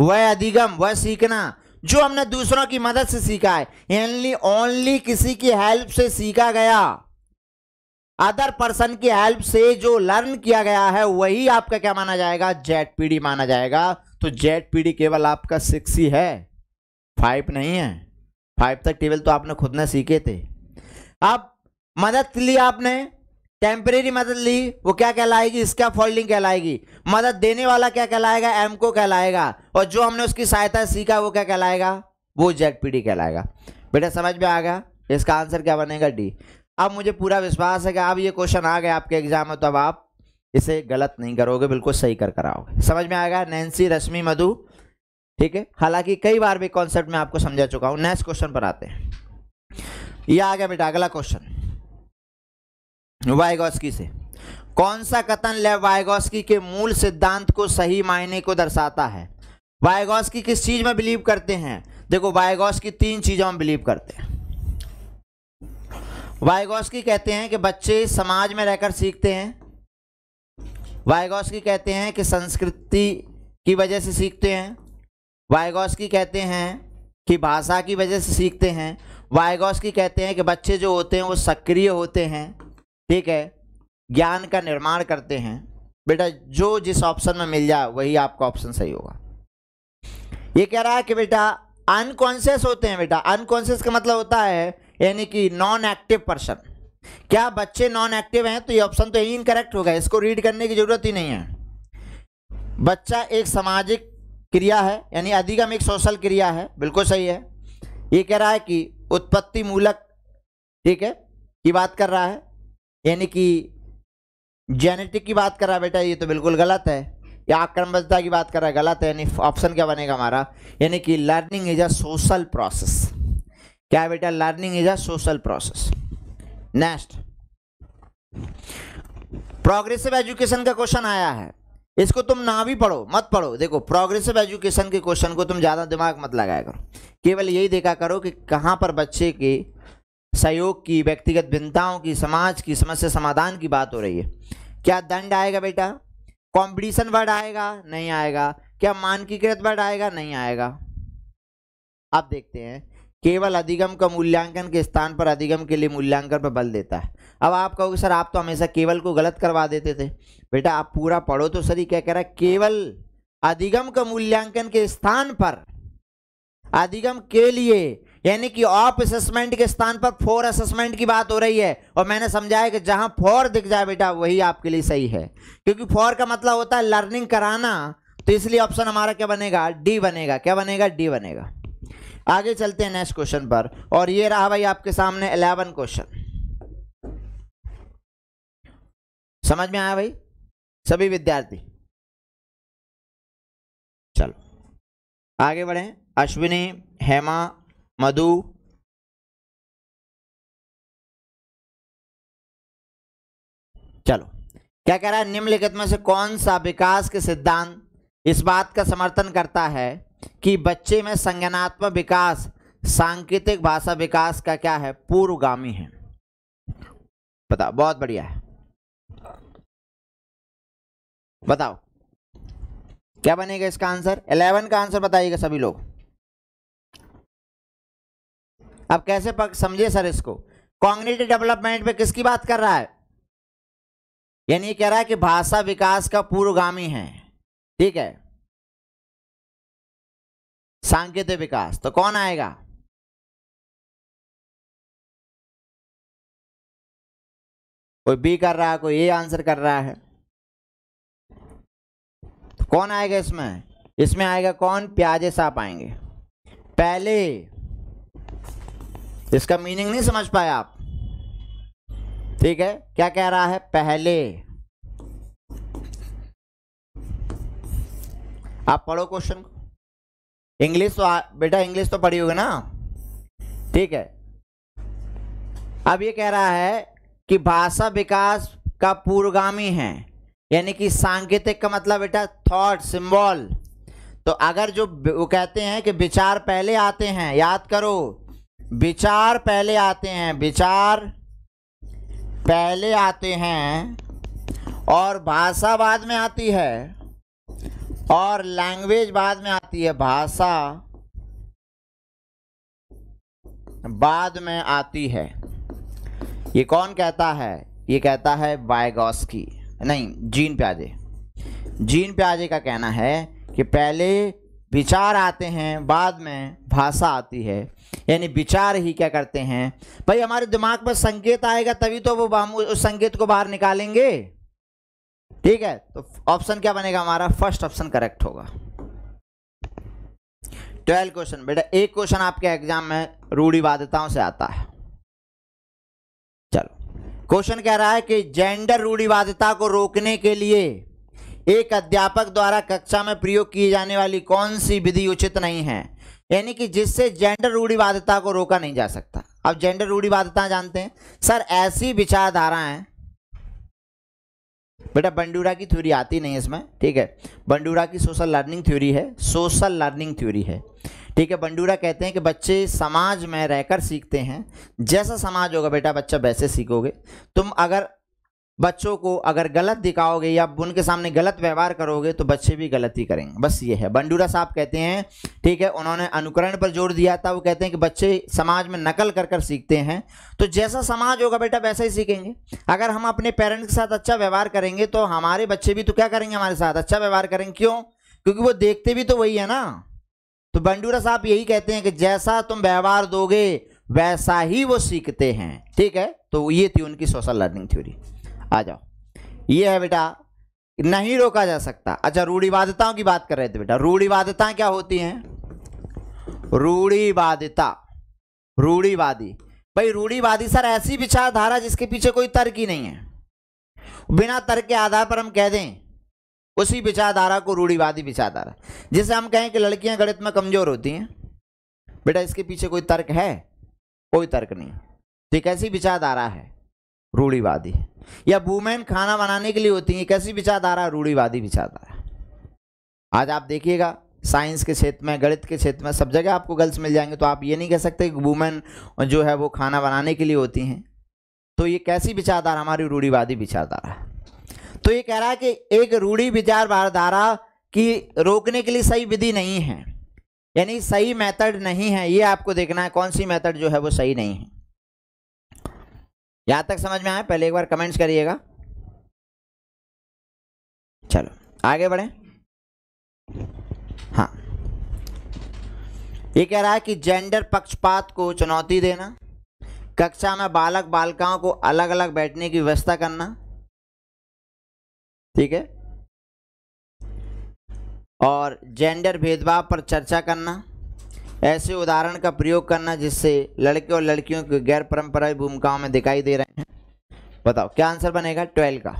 वह अधिगम वह सीखना जो हमने दूसरों की मदद से सीखा है ओनली किसी की हेल्प से सीखा गया अदर पर्सन की हेल्प से जो लर्न किया गया है वही आपका क्या माना जाएगा जेड पीडी माना जाएगा तो जेड पीडी केवल आपका सिक्स ही है फाइव नहीं है फाइव तक टेबल तो आपने खुद ने सीखे थे अब मदद ली आपने टेम्परेरी मदद ली वो क्या कहलाएगी इसका फोल्डिंग कहलाएगी मदद देने वाला क्या कहलाएगा एम को कहलाएगा और जो हमने उसकी सहायता सीखा वो क्या कहलाएगा वो जेड पी डी कहलाएगा बेटा समझ में आ गया इसका आंसर क्या बनेगा डी अब मुझे पूरा विश्वास है कि अब ये क्वेश्चन आ गया आपके एग्जाम में तो अब आप इसे गलत नहीं करोगे बिल्कुल सही कर कराओगे समझ में आएगा नैन्सी रश्मि मधु ठीक है हालांकि कई बार भी कॉन्सेप्ट में आपको समझा चुका हूं नेक्स्ट क्वेश्चन पर आते हैं ये आ गया बेटा अगला क्वेश्चन वायगोस्की से कौन सा कथन लेव वायगोस्की के मूल सिद्धांत को सही मायने को दर्शाता है वायगोस्की किस चीज में बिलीव करते हैं देखो वायगोस्की तीन चीजों में बिलीव करते हैं की कहते हैं कि बच्चे समाज में रहकर सीखते हैं की कहते हैं कि संस्कृति की वजह से सीखते हैं की कहते हैं कि भाषा की वजह से सीखते हैं की कहते हैं कि बच्चे जो होते हैं वो सक्रिय होते हैं ठीक है ज्ञान का निर्माण करते हैं बेटा जो जिस ऑप्शन में मिल जाए वही आपका ऑप्शन सही होगा ये कह रहा है कि बेटा अनकॉन्शियस होते हैं बेटा अनकॉन्शियस का मतलब होता है यानी कि नॉन एक्टिव पर्सन क्या बच्चे नॉन एक्टिव हैं तो ये ऑप्शन तो यही इनकरेक्ट होगा इसको रीड करने की जरूरत ही नहीं है बच्चा एक सामाजिक क्रिया है यानी अधिगम एक सोशल क्रिया है बिल्कुल सही है ये कह रहा है कि उत्पत्ति मूलक ठीक है की बात कर रहा है यानी कि जेनेटिक की बात कर रहा है बेटा ये तो बिल्कुल गलत है या आक्रमणता की बात कर रहा है गलत है यानी ऑप्शन क्या बनेगा हमारा यानी कि learning is a social process क्या बेटा learning is a social process next progressive education का क्वेश्चन आया है इसको तुम ना भी पढ़ो मत पढ़ो देखो प्रोग्रेसिव एजुकेशन के क्वेश्चन को तुम ज़्यादा दिमाग मत लगाया करो केवल यही देखा करो कि कहाँ पर बच्चे के सहयोग की व्यक्तिगत भिन्नताओं की समाज की समस्या समाधान की बात हो रही है क्या दंड आएगा बेटा कॉम्पिटिशन वर्ड आएगा नहीं आएगा क्या मानकीकृत वर्ड आएगा नहीं आएगा आप देखते हैं केवल अधिगम का मूल्यांकन के स्थान पर अधिगम के लिए मूल्यांकन पर बल देता है अब आप कहोगे सर आप तो हमेशा केवल को गलत करवा देते थे बेटा आप पूरा पढ़ो तो सर ये क्या कह रहा है केवल अधिगम का मूल्यांकन के स्थान पर अधिगम के लिए यानी कि ऑफ असेसमेंट के स्थान पर फोर असेसमेंट की बात हो रही है और मैंने समझाया कि जहां फोर दिख जाए बेटा वही आपके लिए सही है क्योंकि फोर का मतलब होता है लर्निंग कराना तो इसलिए ऑप्शन हमारा क्या बनेगा डी बनेगा क्या बनेगा डी बनेगा आगे चलते हैं नेक्स्ट क्वेश्चन पर और ये रहा भाई आपके सामने इलेवन क्वेश्चन समझ में आया भाई सभी विद्यार्थी चलो आगे बढ़े अश्विनी हेमा मधु चलो क्या कह रहा है निम्नलिखित में से कौन सा विकास के सिद्धांत इस बात का समर्थन करता है कि बच्चे में संज्ञानात्मक विकास सांकेतिक भाषा विकास का क्या है पूर्वगामी है बताओ बहुत बढ़िया है बताओ क्या बनेगा इसका आंसर इलेवन का आंसर बताइएगा सभी लोग अब कैसे समझे सर इसको कॉग्निटिव डेवलपमेंट में किसकी बात कर रहा है यानी कह रहा है कि भाषा विकास का पूर्वगामी है ठीक है सांकेतिक विकास तो कौन आएगा कोई बी कर रहा है कोई ए आंसर कर रहा है तो कौन आएगा इसमें इसमें आएगा कौन प्याजे साहब आएंगे पहले इसका मीनिंग नहीं समझ पाए आप ठीक है क्या कह रहा है पहले आप पढ़ो क्वेश्चन को इंग्लिश तो आ, बेटा इंग्लिश तो पढ़ी होगी ना ठीक है अब ये कह रहा है कि भाषा विकास का पूर्वगामी है यानी कि सांकेतिक का मतलब बेटा थॉट सिंबल तो अगर जो वो कहते हैं कि विचार पहले आते हैं याद करो विचार पहले आते हैं विचार पहले आते हैं और भाषा बाद में आती है और लैंग्वेज बाद में आती है भाषा बाद में आती है ये कौन कहता है ये कहता है की नहीं जीन प्याजे जीन प्याजे का कहना है कि पहले विचार आते हैं बाद में भाषा आती है यानी विचार ही क्या करते हैं भाई हमारे दिमाग पर संकेत आएगा तभी तो वो हम उस संकेत को बाहर निकालेंगे ठीक है तो ऑप्शन क्या बनेगा हमारा फर्स्ट ऑप्शन करेक्ट होगा ट्वेल्व क्वेश्चन बेटा एक क्वेश्चन आपके एग्जाम में रूढ़िवादिताओं से आता है चलो क्वेश्चन कह रहा है कि जेंडर रूढ़ीवादता को रोकने के लिए एक अध्यापक द्वारा कक्षा में प्रयोग की जाने वाली कौन सी विधि उचित नहीं है यानी कि जिससे जेंडर रूढ़िवादिता को रोका नहीं जा सकता अब जेंडर रूढ़ीवादता जानते हैं सर ऐसी विचारधाराएं बेटा बंडूरा की थ्योरी आती नहीं है इसमें ठीक है बंडूरा की सोशल लर्निंग थ्योरी है सोशल लर्निंग थ्योरी है ठीक है बंडूरा कहते हैं कि बच्चे समाज में रहकर सीखते हैं जैसा समाज होगा बेटा बच्चा वैसे सीखोगे तुम अगर बच्चों को अगर गलत दिखाओगे या उनके सामने गलत व्यवहार करोगे तो बच्चे भी गलती करेंगे बस ये है बंडूरा साहब कहते हैं ठीक है उन्होंने अनुकरण पर जोर दिया था वो कहते हैं कि बच्चे समाज में नकल कर कर सीखते हैं तो जैसा समाज होगा बेटा वैसा ही सीखेंगे अगर हम अपने पेरेंट्स के साथ अच्छा व्यवहार करेंगे तो हमारे बच्चे भी तो क्या करेंगे हमारे साथ अच्छा व्यवहार करेंगे क्यों क्योंकि वो देखते भी तो वही है ना तो बंडूरा साहब यही कहते हैं कि जैसा तुम व्यवहार दोगे वैसा ही वो सीखते हैं ठीक है तो ये थी उनकी सोशल लर्निंग थ्योरी आ जाओ ये है बेटा नहीं रोका जा सकता अच्छा रूढ़िवादताओं की बात कर रहे थे बेटा रूढ़िवादता क्या होती हैं रूढ़िवादिता रूढ़िवादी भाई रूढ़िवादी सर ऐसी विचारधारा जिसके पीछे कोई तर्क ही नहीं है बिना तर्क के आधार पर हम कह दें उसी विचारधारा को रूढ़िवादी विचारधारा जिसे हम कहें कि लड़कियां गणित में कमजोर होती हैं बेटा इसके पीछे कोई तर्क है कोई तर्क नहीं तो एक ऐसी विचारधारा है रूढ़ीवादी या वुमेन खाना बनाने के लिए होती हैं कैसी विचारधारा रूढ़ीवादी विचारधारा आज आप देखिएगा साइंस के क्षेत्र में गणित के क्षेत्र में सब जगह आपको गर्ल्स मिल जाएंगे तो आप ये नहीं कह सकते कि वुमेन जो है वो खाना बनाने के लिए होती हैं तो ये कैसी विचारधारा हमारी रूढ़ीवादी विचारधारा है तो ये कह रहा है कि एक रूढ़ी विचारधारा की रोकने के लिए सही विधि नहीं है यानी सही मेथड नहीं है ये आपको देखना है कौन सी मेथड जो है वो सही नहीं है यहां तक समझ में आए पहले एक बार कमेंट्स करिएगा चलो आगे बढ़े हाँ ये कह रहा है कि जेंडर पक्षपात को चुनौती देना कक्षा में बालक बालिकाओं को अलग अलग बैठने की व्यवस्था करना ठीक है और जेंडर भेदभाव पर चर्चा करना ऐसे उदाहरण का प्रयोग करना जिससे लड़के और लड़कियों की गैर परंपरा भूमिकाओं में दिखाई दे रहे हैं बताओ क्या आंसर बनेगा ट्वेल्व का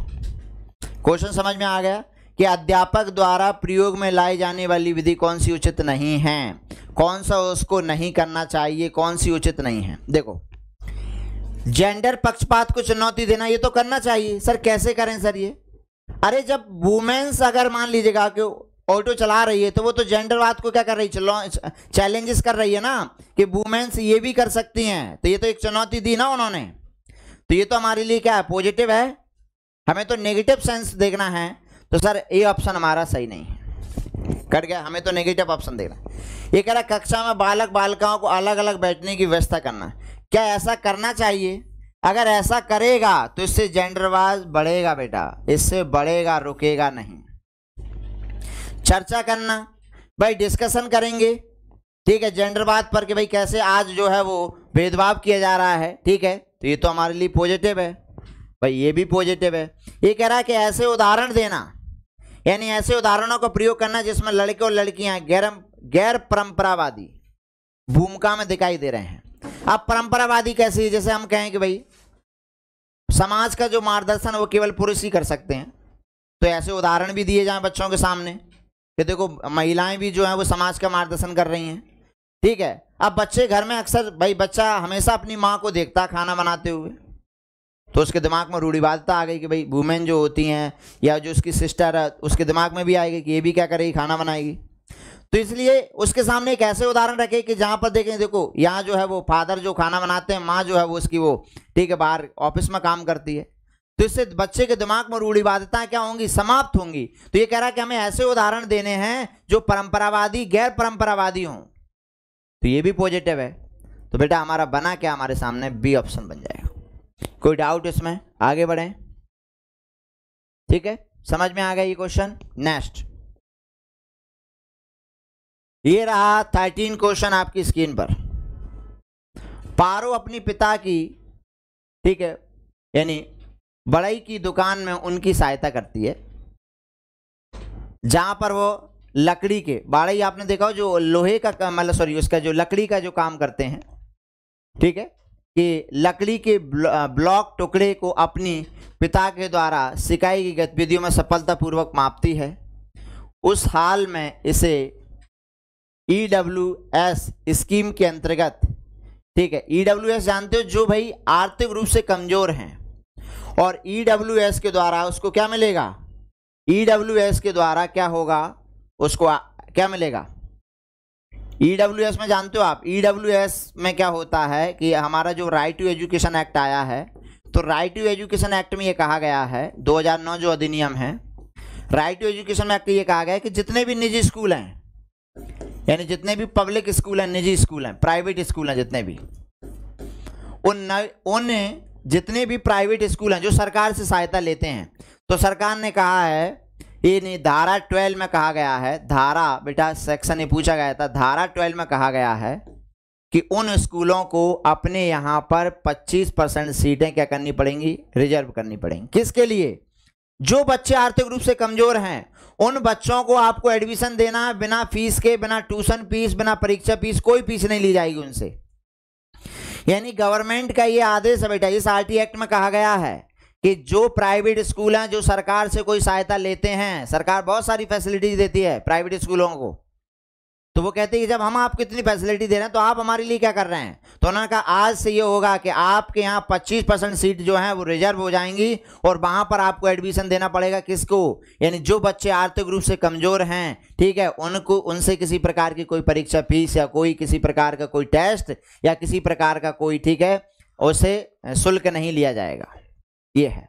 क्वेश्चन समझ में आ गया कि अध्यापक द्वारा प्रयोग में लाई जाने वाली विधि कौन सी उचित नहीं है कौन सा उसको नहीं करना चाहिए कौन सी उचित नहीं है देखो जेंडर पक्षपात को चुनौती देना ये तो करना चाहिए सर कैसे करें सर ये अरे जब वुमेन्स अगर मान लीजिएगा कि ऑटो चला रही है तो वो तो जेंडरवाद को क्या कर रही है चैलेंजेस कर रही है ना कि वुमेन्स ये भी कर सकती हैं तो ये तो एक चुनौती दी ना उन्होंने तो ये तो हमारे लिए क्या है पॉजिटिव है हमें तो नेगेटिव सेंस देखना है तो सर ये ऑप्शन हमारा सही नहीं है कट गया हमें तो नेगेटिव ऑप्शन देखना ये कह रहा कक्षा में बालक बालिकाओं को अलग अलग बैठने की व्यवस्था करना क्या ऐसा करना चाहिए अगर ऐसा करेगा तो इससे जेंडरवाज बढ़ेगा बेटा इससे बढ़ेगा रुकेगा नहीं चर्चा करना भाई डिस्कशन करेंगे ठीक है जेंडरवाद पर कि भाई कैसे आज जो है वो भेदभाव किया जा रहा है ठीक है तो ये तो हमारे लिए पॉजिटिव है भाई ये भी पॉजिटिव है ये कह रहा है कि ऐसे उदाहरण देना यानी ऐसे उदाहरणों का प्रयोग करना जिसमें लड़के और लड़कियां गैर गैर परंपरावादी भूमिका में दिखाई दे रहे हैं अब परंपरावादी कैसी है जैसे हम कहें कि भाई समाज का जो मार्गदर्शन वो केवल पुरुष ही कर सकते हैं तो ऐसे उदाहरण भी दिए जाए बच्चों के सामने कि देखो महिलाएं भी जो हैं वो समाज का मार्गदर्शन कर रही हैं ठीक है अब बच्चे घर में अक्सर भाई बच्चा हमेशा अपनी माँ को देखता है खाना बनाते हुए तो उसके दिमाग में रूढ़िवादता आ गई कि भाई वुमेन जो होती हैं या जो उसकी सिस्टर है उसके दिमाग में भी आएगी कि ये भी क्या करेगी खाना बनाएगी तो इसलिए उसके सामने एक ऐसे उदाहरण रखे कि जहाँ पर देखें देखो यहाँ जो है वो फादर जो खाना बनाते हैं माँ जो है वो उसकी वो ठीक है बाहर ऑफिस में काम करती है तो इससे बच्चे के दिमाग में रूढ़िवादिताएं क्या होंगी समाप्त होंगी तो ये कह रहा है कि हमें ऐसे उदाहरण देने हैं जो परंपरावादी गैर परंपरावादी हों तो ये भी पॉजिटिव है तो बेटा हमारा बना क्या हमारे सामने बी ऑप्शन बन जाएगा कोई डाउट इसमें आगे बढ़ें ठीक है समझ में आ गया ये क्वेश्चन नेक्स्ट ये रहा थर्टीन क्वेश्चन आपकी स्क्रीन पर पारो अपनी पिता की ठीक है यानी बड़ई की दुकान में उनकी सहायता करती है जहाँ पर वो लकड़ी के बाड़ई आपने देखा हो जो लोहे का मतलब सॉरी उसका जो लकड़ी का जो काम करते हैं ठीक है कि लकड़ी के ब्लॉक टुकड़े को अपनी पिता के द्वारा सिखाई की गतिविधियों में सफलतापूर्वक मापती है उस हाल में इसे ई डब्ल्यू एस स्कीम के अंतर्गत ठीक है ई डब्ल्यू एस जानते हो जो भाई आर्थिक रूप से कमज़ोर हैं और ई e के द्वारा उसको क्या मिलेगा ई e के द्वारा क्या होगा उसको आ, क्या मिलेगा ई e में जानते हो आप ई में क्या होता है कि हमारा जो राइट टू एजुकेशन एक्ट आया है तो राइट टू एजुकेशन एक्ट में ये कहा गया है 2009 जो अधिनियम है राइट टू एजुकेशन एक्ट ये कहा गया है कि जितने भी निजी स्कूल हैं यानी जितने भी पब्लिक स्कूल हैं निजी स्कूल हैं प्राइवेट स्कूल हैं जितने भी उन उन जितने भी प्राइवेट स्कूल हैं जो सरकार से सहायता लेते हैं तो सरकार ने कहा है ये नहीं धारा ट्वेल्व में कहा गया है धारा बेटा सेक्शन में पूछा गया था धारा ट्वेल्व में कहा गया है कि उन स्कूलों को अपने यहाँ पर 25 परसेंट सीटें क्या करनी पड़ेंगी रिजर्व करनी पड़ेंगी किसके लिए जो बच्चे आर्थिक रूप से कमज़ोर हैं उन बच्चों को आपको एडमिशन देना है बिना फीस के बिना ट्यूशन फीस बिना परीक्षा फीस कोई फीस नहीं ली जाएगी उनसे यानी गवर्नमेंट का ये आदेश है बेटा इस आरटी एक्ट में कहा गया है कि जो प्राइवेट स्कूल हैं जो सरकार से कोई सहायता लेते हैं सरकार बहुत सारी फैसिलिटीज देती है प्राइवेट स्कूलों को तो वो कहते हैं कि जब हम आपको इतनी फैसिलिटी दे रहे हैं तो आप हमारे लिए क्या कर रहे हैं तो उन्होंने कहा आज से ये होगा कि आपके यहाँ 25 परसेंट सीट जो है वो रिजर्व हो जाएंगी और वहाँ पर आपको एडमिशन देना पड़ेगा किसको यानी जो बच्चे आर्थिक रूप से कमज़ोर हैं ठीक है उनको उनसे किसी प्रकार की कोई परीक्षा फीस या कोई किसी प्रकार का कोई टेस्ट या किसी प्रकार का कोई ठीक है उसे शुल्क नहीं लिया जाएगा ये है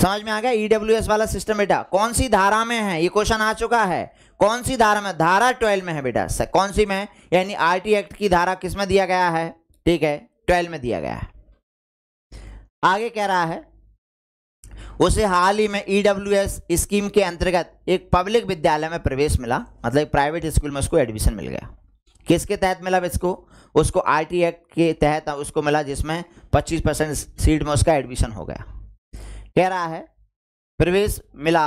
समझ में आ गया ईडब्ल्यू e वाला सिस्टम बेटा कौन सी धारा में है ये क्वेश्चन आ चुका है कौन सी धारा में धारा ट्वेल्व में है बेटा कौन सी में यानी आरटी एक्ट की धारा किस में दिया गया है ठीक है ट्वेल्व में दिया गया है आगे कह रहा है उसे हाल ही में ईडब्ल्यू e स्कीम के अंतर्गत एक पब्लिक विद्यालय में प्रवेश मिला मतलब एक प्राइवेट स्कूल में उसको एडमिशन मिल गया किसके तहत मिला इसको उसको आरटी एक्ट के तहत उसको मिला जिसमें 25 परसेंट सीट में उसका एडमिशन हो गया कह रहा है प्रवेश मिला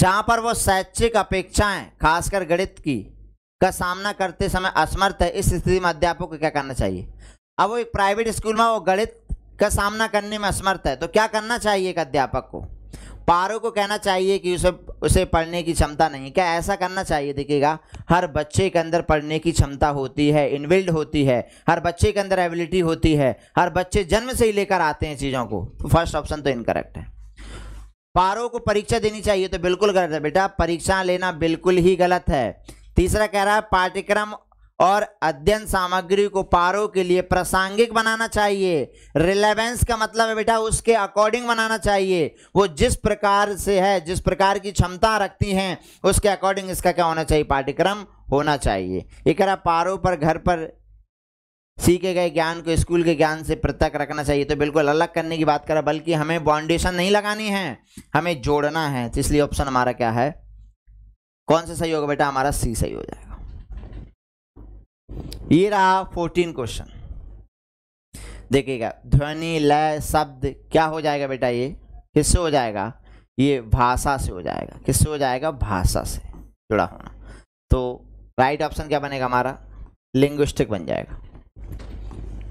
जहां पर वो शैक्षिक अपेक्षाएं खासकर गणित की का सामना करते समय असमर्थ है इस स्थिति में अध्यापक को क्या करना चाहिए अब वो एक प्राइवेट स्कूल में वो गणित का सामना करने में असमर्थ है तो क्या करना चाहिए एक अध्यापक को पारो को कहना चाहिए कि उसे उसे पढ़ने की क्षमता नहीं क्या ऐसा करना चाहिए देखिएगा हर बच्चे के अंदर पढ़ने की क्षमता होती है इनबिल्ड होती है हर बच्चे के अंदर एबिलिटी होती है हर बच्चे जन्म से ही लेकर आते हैं चीज़ों को तो फर्स्ट ऑप्शन तो इनकरेक्ट है पारो को परीक्षा देनी चाहिए तो बिल्कुल गलत है बेटा परीक्षा लेना बिल्कुल ही गलत है तीसरा कह रहा है पाठ्यक्रम और अध्ययन सामग्री को पारो के लिए प्रासंगिक बनाना चाहिए रिलेवेंस का मतलब है बेटा उसके अकॉर्डिंग बनाना चाहिए वो जिस प्रकार से है जिस प्रकार की क्षमता रखती हैं उसके अकॉर्डिंग इसका क्या होना चाहिए पाठ्यक्रम होना चाहिए एक पारो पर घर पर सीखे गए ज्ञान को स्कूल के ज्ञान से पृथक रखना चाहिए तो बिल्कुल अलग करने की बात करें बल्कि हमें बाउंडेशन नहीं लगानी है हमें जोड़ना है तो इसलिए ऑप्शन हमारा क्या है कौन सा सही होगा बेटा हमारा सी सही हो जाएगा ये रहा फोर्टीन क्वेश्चन देखिएगा ध्वनि लय शब्द क्या हो जाएगा बेटा ये किससे हो जाएगा ये भाषा से हो जाएगा किससे हो जाएगा भाषा से जुड़ा होना तो राइट ऑप्शन क्या बनेगा हमारा लिंग्विस्टिक बन जाएगा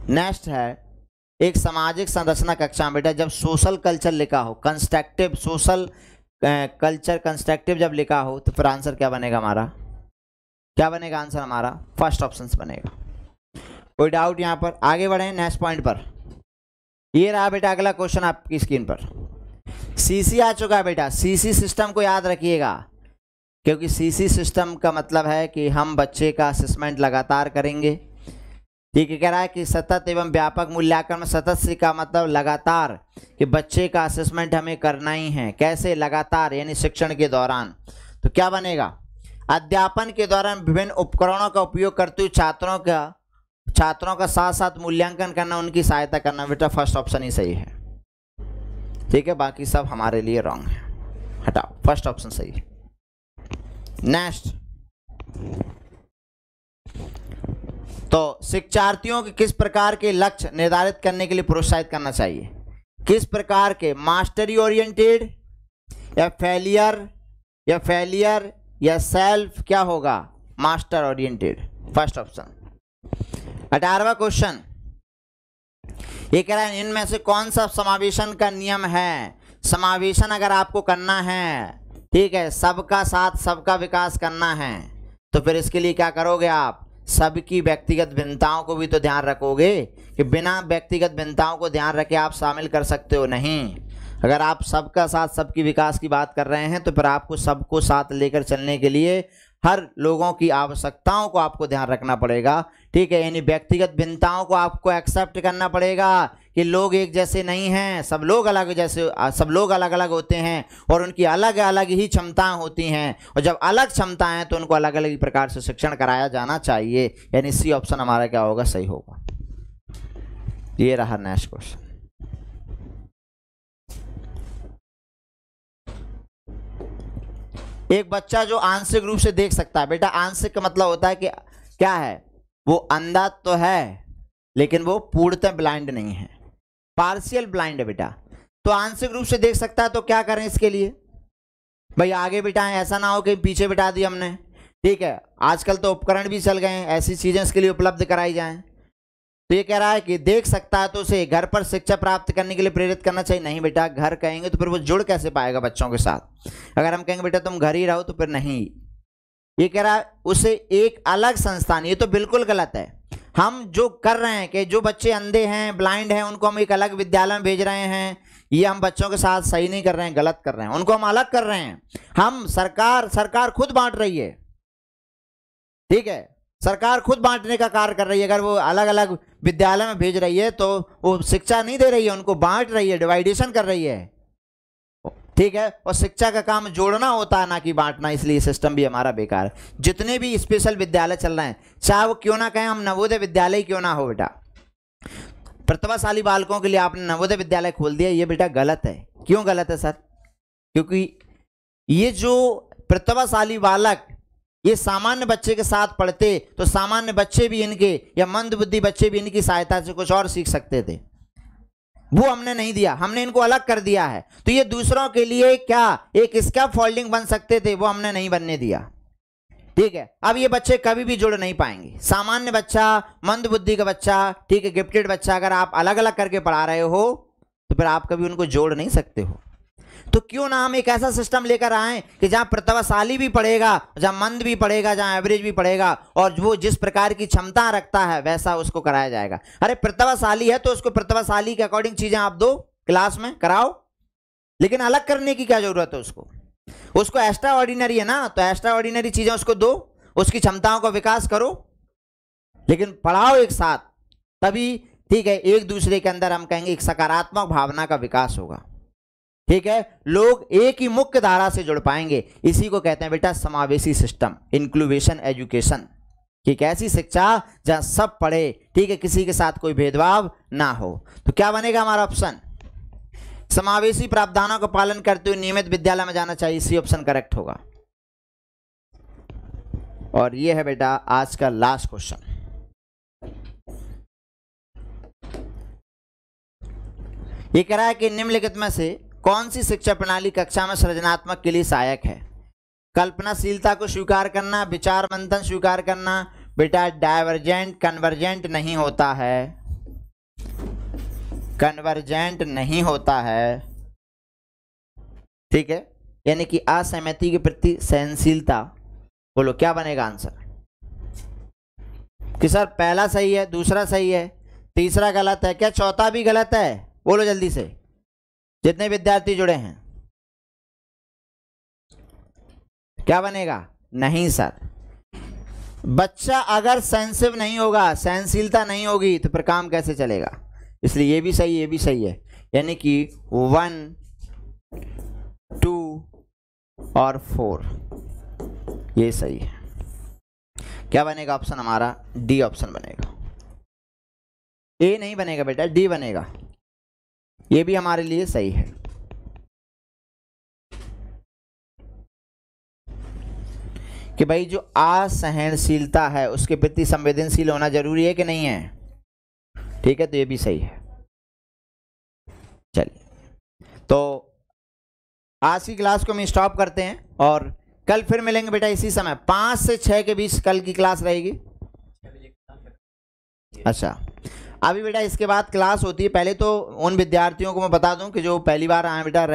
नेक्स्ट है एक सामाजिक संरचना कक्षा बेटा जब सोशल कल्चर लिखा हो कंस्ट्रक्टिव सोशल कल्चर कंस्ट्रक्टिव जब लिखा हो तो फिर आंसर क्या बनेगा हमारा क्या बनेगा आंसर हमारा फर्स्ट ऑप्शन बनेगा कोई डाउट यहाँ पर आगे बढ़े नेक्स्ट पॉइंट पर ये रहा बेटा अगला क्वेश्चन आपकी स्क्रीन पर सीसी आ चुका है बेटा सीसी सिस्टम को याद रखिएगा क्योंकि सीसी सिस्टम का मतलब है कि हम बच्चे का असेसमेंट लगातार करेंगे ठीक है कह रहा है कि सतत एवं व्यापक मूल्यांकन में सतत से का मतलब लगातार कि बच्चे का असेसमेंट हमें करना ही है कैसे लगातार यानी शिक्षण के दौरान तो क्या बनेगा अध्यापन के दौरान विभिन्न उपकरणों का उपयोग करते हुए छात्रों का छात्रों का साथ साथ मूल्यांकन करना उनकी सहायता करना बेटा फर्स्ट ऑप्शन ही सही है ठीक है बाकी सब हमारे लिए रॉन्ग है हटाओ फर्स्ट ऑप्शन सही है नेक्स्ट तो शिक्षार्थियों के किस प्रकार के लक्ष्य निर्धारित करने के लिए प्रोत्साहित करना चाहिए किस प्रकार के मास्टरी ओरिएंटेड या फेलियर या फेलियर या सेल्फ क्या होगा मास्टर ओरिएंटेड फर्स्ट ऑप्शन अठारवा क्वेश्चन ये कह रहा है इनमें से कौन सा समावेशन का नियम है समावेशन अगर आपको करना है ठीक है सबका साथ सबका विकास करना है तो फिर इसके लिए क्या करोगे आप सबकी व्यक्तिगत भिन्नताओं को भी तो ध्यान रखोगे कि बिना व्यक्तिगत भिन्नताओं को ध्यान रखे आप शामिल कर सकते हो नहीं अगर आप सबका साथ सबकी विकास की बात कर रहे हैं तो फिर आपको सबको साथ लेकर चलने के लिए हर लोगों की आवश्यकताओं को आपको ध्यान रखना पड़ेगा ठीक है यानी व्यक्तिगत भिन्नताओं को आपको एक्सेप्ट करना पड़ेगा कि लोग एक जैसे नहीं हैं सब लोग अलग जैसे सब लोग अलग अलग होते हैं और उनकी अलग अलग ही क्षमताएं होती हैं और जब अलग क्षमताएं तो उनको अलग अलग प्रकार से शिक्षण कराया जाना चाहिए यानी सी ऑप्शन हमारा क्या होगा सही होगा ये रहा नेक्स्ट क्वेश्चन एक बच्चा जो आंशिक रूप से देख सकता है बेटा आंशिक का मतलब होता है कि क्या है वो अंधा तो है लेकिन वो पूर्णतः ब्लाइंड नहीं है पार्शियल ब्लाइंड है बेटा तो आंशिक रूप से देख सकता है तो क्या करें इसके लिए भाई आगे बिठाएं ऐसा ना हो कि पीछे बिठा दिया हमने ठीक है आजकल तो उपकरण भी चल गए हैं ऐसी चीज़ें इसके लिए उपलब्ध कराई जाएं तो ये कह रहा है कि देख सकता है तो उसे घर पर शिक्षा प्राप्त करने के लिए प्रेरित करना चाहिए नहीं बेटा घर कहेंगे तो फिर वो जुड़ कैसे पाएगा बच्चों के साथ अगर हम कहेंगे बेटा तुम घर ही रहो तो फिर नहीं ये कह रहा है उसे एक अलग संस्थान ये तो बिल्कुल गलत है हम जो कर रहे हैं कि जो बच्चे अंधे हैं ब्लाइंड हैं उनको हम एक अलग विद्यालय में भेज रहे हैं ये हम बच्चों के साथ सही नहीं कर रहे हैं गलत कर रहे हैं उनको हम अलग कर रहे हैं हम सरकार सरकार खुद बांट रही है ठीक है सरकार खुद बांटने का कार्य कर रही है अगर वो अलग अलग विद्यालय में भेज रही है तो वो शिक्षा नहीं दे रही है उनको बांट रही है डिवाइडेशन कर रही है ठीक है और शिक्षा का काम जोड़ना होता है ना कि बांटना इसलिए सिस्टम भी हमारा बेकार है जितने भी स्पेशल विद्यालय चल रहे हैं चाहे वो क्यों ना कहें हम नवोदय विद्यालय क्यों ना हो बेटा प्रतिभाशाली बालकों के लिए आपने नवोदय विद्यालय खोल दिया ये बेटा गलत है क्यों गलत है सर क्योंकि ये जो प्रतिभाशाली बालक ये सामान्य बच्चे के साथ पढ़ते तो सामान्य बच्चे भी इनके या मंदबुद्धि बच्चे भी इनकी सहायता से कुछ और सीख सकते थे वो हमने नहीं दिया हमने इनको अलग कर दिया है तो ये दूसरों के लिए क्या एक स्कैप फोल्डिंग बन सकते थे वो हमने नहीं बनने दिया ठीक है अब ये बच्चे कभी भी जुड़ नहीं पाएंगे सामान्य बच्चा मंद बुद्धि का बच्चा ठीक है गिफ्टेड बच्चा अगर आप अलग अलग करके पढ़ा रहे हो तो फिर आप कभी उनको जोड़ नहीं सकते हो तो क्यों ना हम एक ऐसा सिस्टम लेकर आए कि जहां प्रतिभाशाली भी पढ़ेगा जहां मंद भी पढ़ेगा जहां एवरेज भी पढ़ेगा और वो जिस प्रकार की क्षमता रखता है वैसा उसको कराया जाएगा अरे प्रतिभाशाली है तो उसको प्रतिभाशाली के अकॉर्डिंग चीज़ें आप दो क्लास में कराओ लेकिन अलग करने की क्या ज़रूरत है उसको उसको एक्स्ट्रा ऑर्डिनरी है ना तो एक्स्ट्रा ऑर्डिनरी चीज़ें उसको दो उसकी क्षमताओं का विकास करो लेकिन पढ़ाओ एक साथ तभी ठीक है एक दूसरे के अंदर हम कहेंगे एक सकारात्मक भावना का विकास होगा ठीक है लोग एक ही मुख्य धारा से जुड़ पाएंगे इसी को कहते हैं बेटा समावेशी सिस्टम इंक्लूवेशन एजुकेशन ठीक है ऐसी शिक्षा जहां सब पढ़े ठीक है किसी के साथ कोई भेदभाव ना हो तो क्या बनेगा हमारा ऑप्शन समावेशी प्रावधानों का पालन करते हुए नियमित विद्यालय में जाना चाहिए इसी ऑप्शन करेक्ट होगा और ये है बेटा आज का लास्ट क्वेश्चन ये कह रहा है कि निम्नलिखित में से कौन सी शिक्षा प्रणाली कक्षा में सृजनात्मक के लिए सहायक है कल्पनाशीलता को स्वीकार करना विचार मंथन स्वीकार करना बेटा डाइवर्जेंट कन्वर्जेंट नहीं होता है कन्वर्जेंट नहीं होता है ठीक है यानी कि असहमति के प्रति सहनशीलता बोलो क्या बनेगा आंसर कि सर पहला सही है दूसरा सही है तीसरा गलत है क्या चौथा भी गलत है बोलो जल्दी से जितने विद्यार्थी जुड़े हैं क्या बनेगा नहीं सर बच्चा अगर सेंसिव नहीं होगा सहनशीलता नहीं होगी तो फिर काम कैसे चलेगा इसलिए ये भी सही ये भी सही है यानी कि वन टू और फोर ये सही है क्या बनेगा ऑप्शन हमारा डी ऑप्शन बनेगा ए नहीं बनेगा बेटा डी बनेगा ये भी हमारे लिए सही है कि भाई जो असहनशीलता है उसके प्रति संवेदनशील होना जरूरी है कि नहीं है ठीक है तो ये भी सही है चलिए तो आज की क्लास को हम स्टॉप करते हैं और कल फिर मिलेंगे बेटा इसी समय पाँच से छः के बीच कल की क्लास रहेगी अच्छा अभी बेटा इसके बाद क्लास होती है पहले तो उन विद्यार्थियों को मैं बता दूं कि जो पहली बार आए बेटा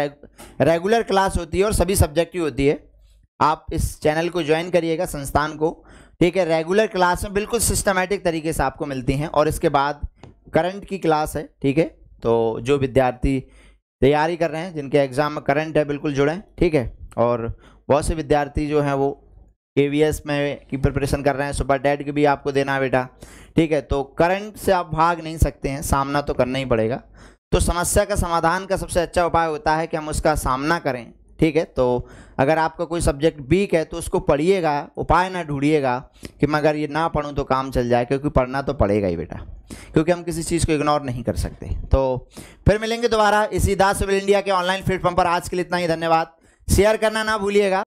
रेगुलर क्लास होती है और सभी सब्जेक्ट की होती है आप इस चैनल को ज्वाइन करिएगा संस्थान को ठीक है रेगुलर क्लास में बिल्कुल सिस्टमेटिक तरीके से आपको मिलती हैं और इसके बाद करंट की क्लास है ठीक है तो जो विद्यार्थी तैयारी कर रहे हैं जिनके एग्ज़ाम में करंट है बिल्कुल जुड़ें ठीक है और बहुत से विद्यार्थी जो हैं वो एस में की प्रिपरेशन कर रहे हैं सुपर डेट की भी आपको देना है बेटा ठीक है तो करंट से आप भाग नहीं सकते हैं सामना तो करना ही पड़ेगा तो समस्या का समाधान का सबसे अच्छा उपाय होता है कि हम उसका सामना करें ठीक है तो अगर आपका कोई सब्जेक्ट वीक है तो उसको पढ़िएगा उपाय ना ढूंढिएगा कि मैं अगर ये ना पढ़ूँ तो काम चल जाए क्योंकि पढ़ना तो पड़ेगा ही बेटा क्योंकि हम किसी चीज़ को इग्नोर नहीं कर सकते तो फिर मिलेंगे दोबारा इसी दास सिविल इंडिया के ऑनलाइन प्लेटफॉर्म पर आज के लिए इतना ही धन्यवाद शेयर करना ना भूलिएगा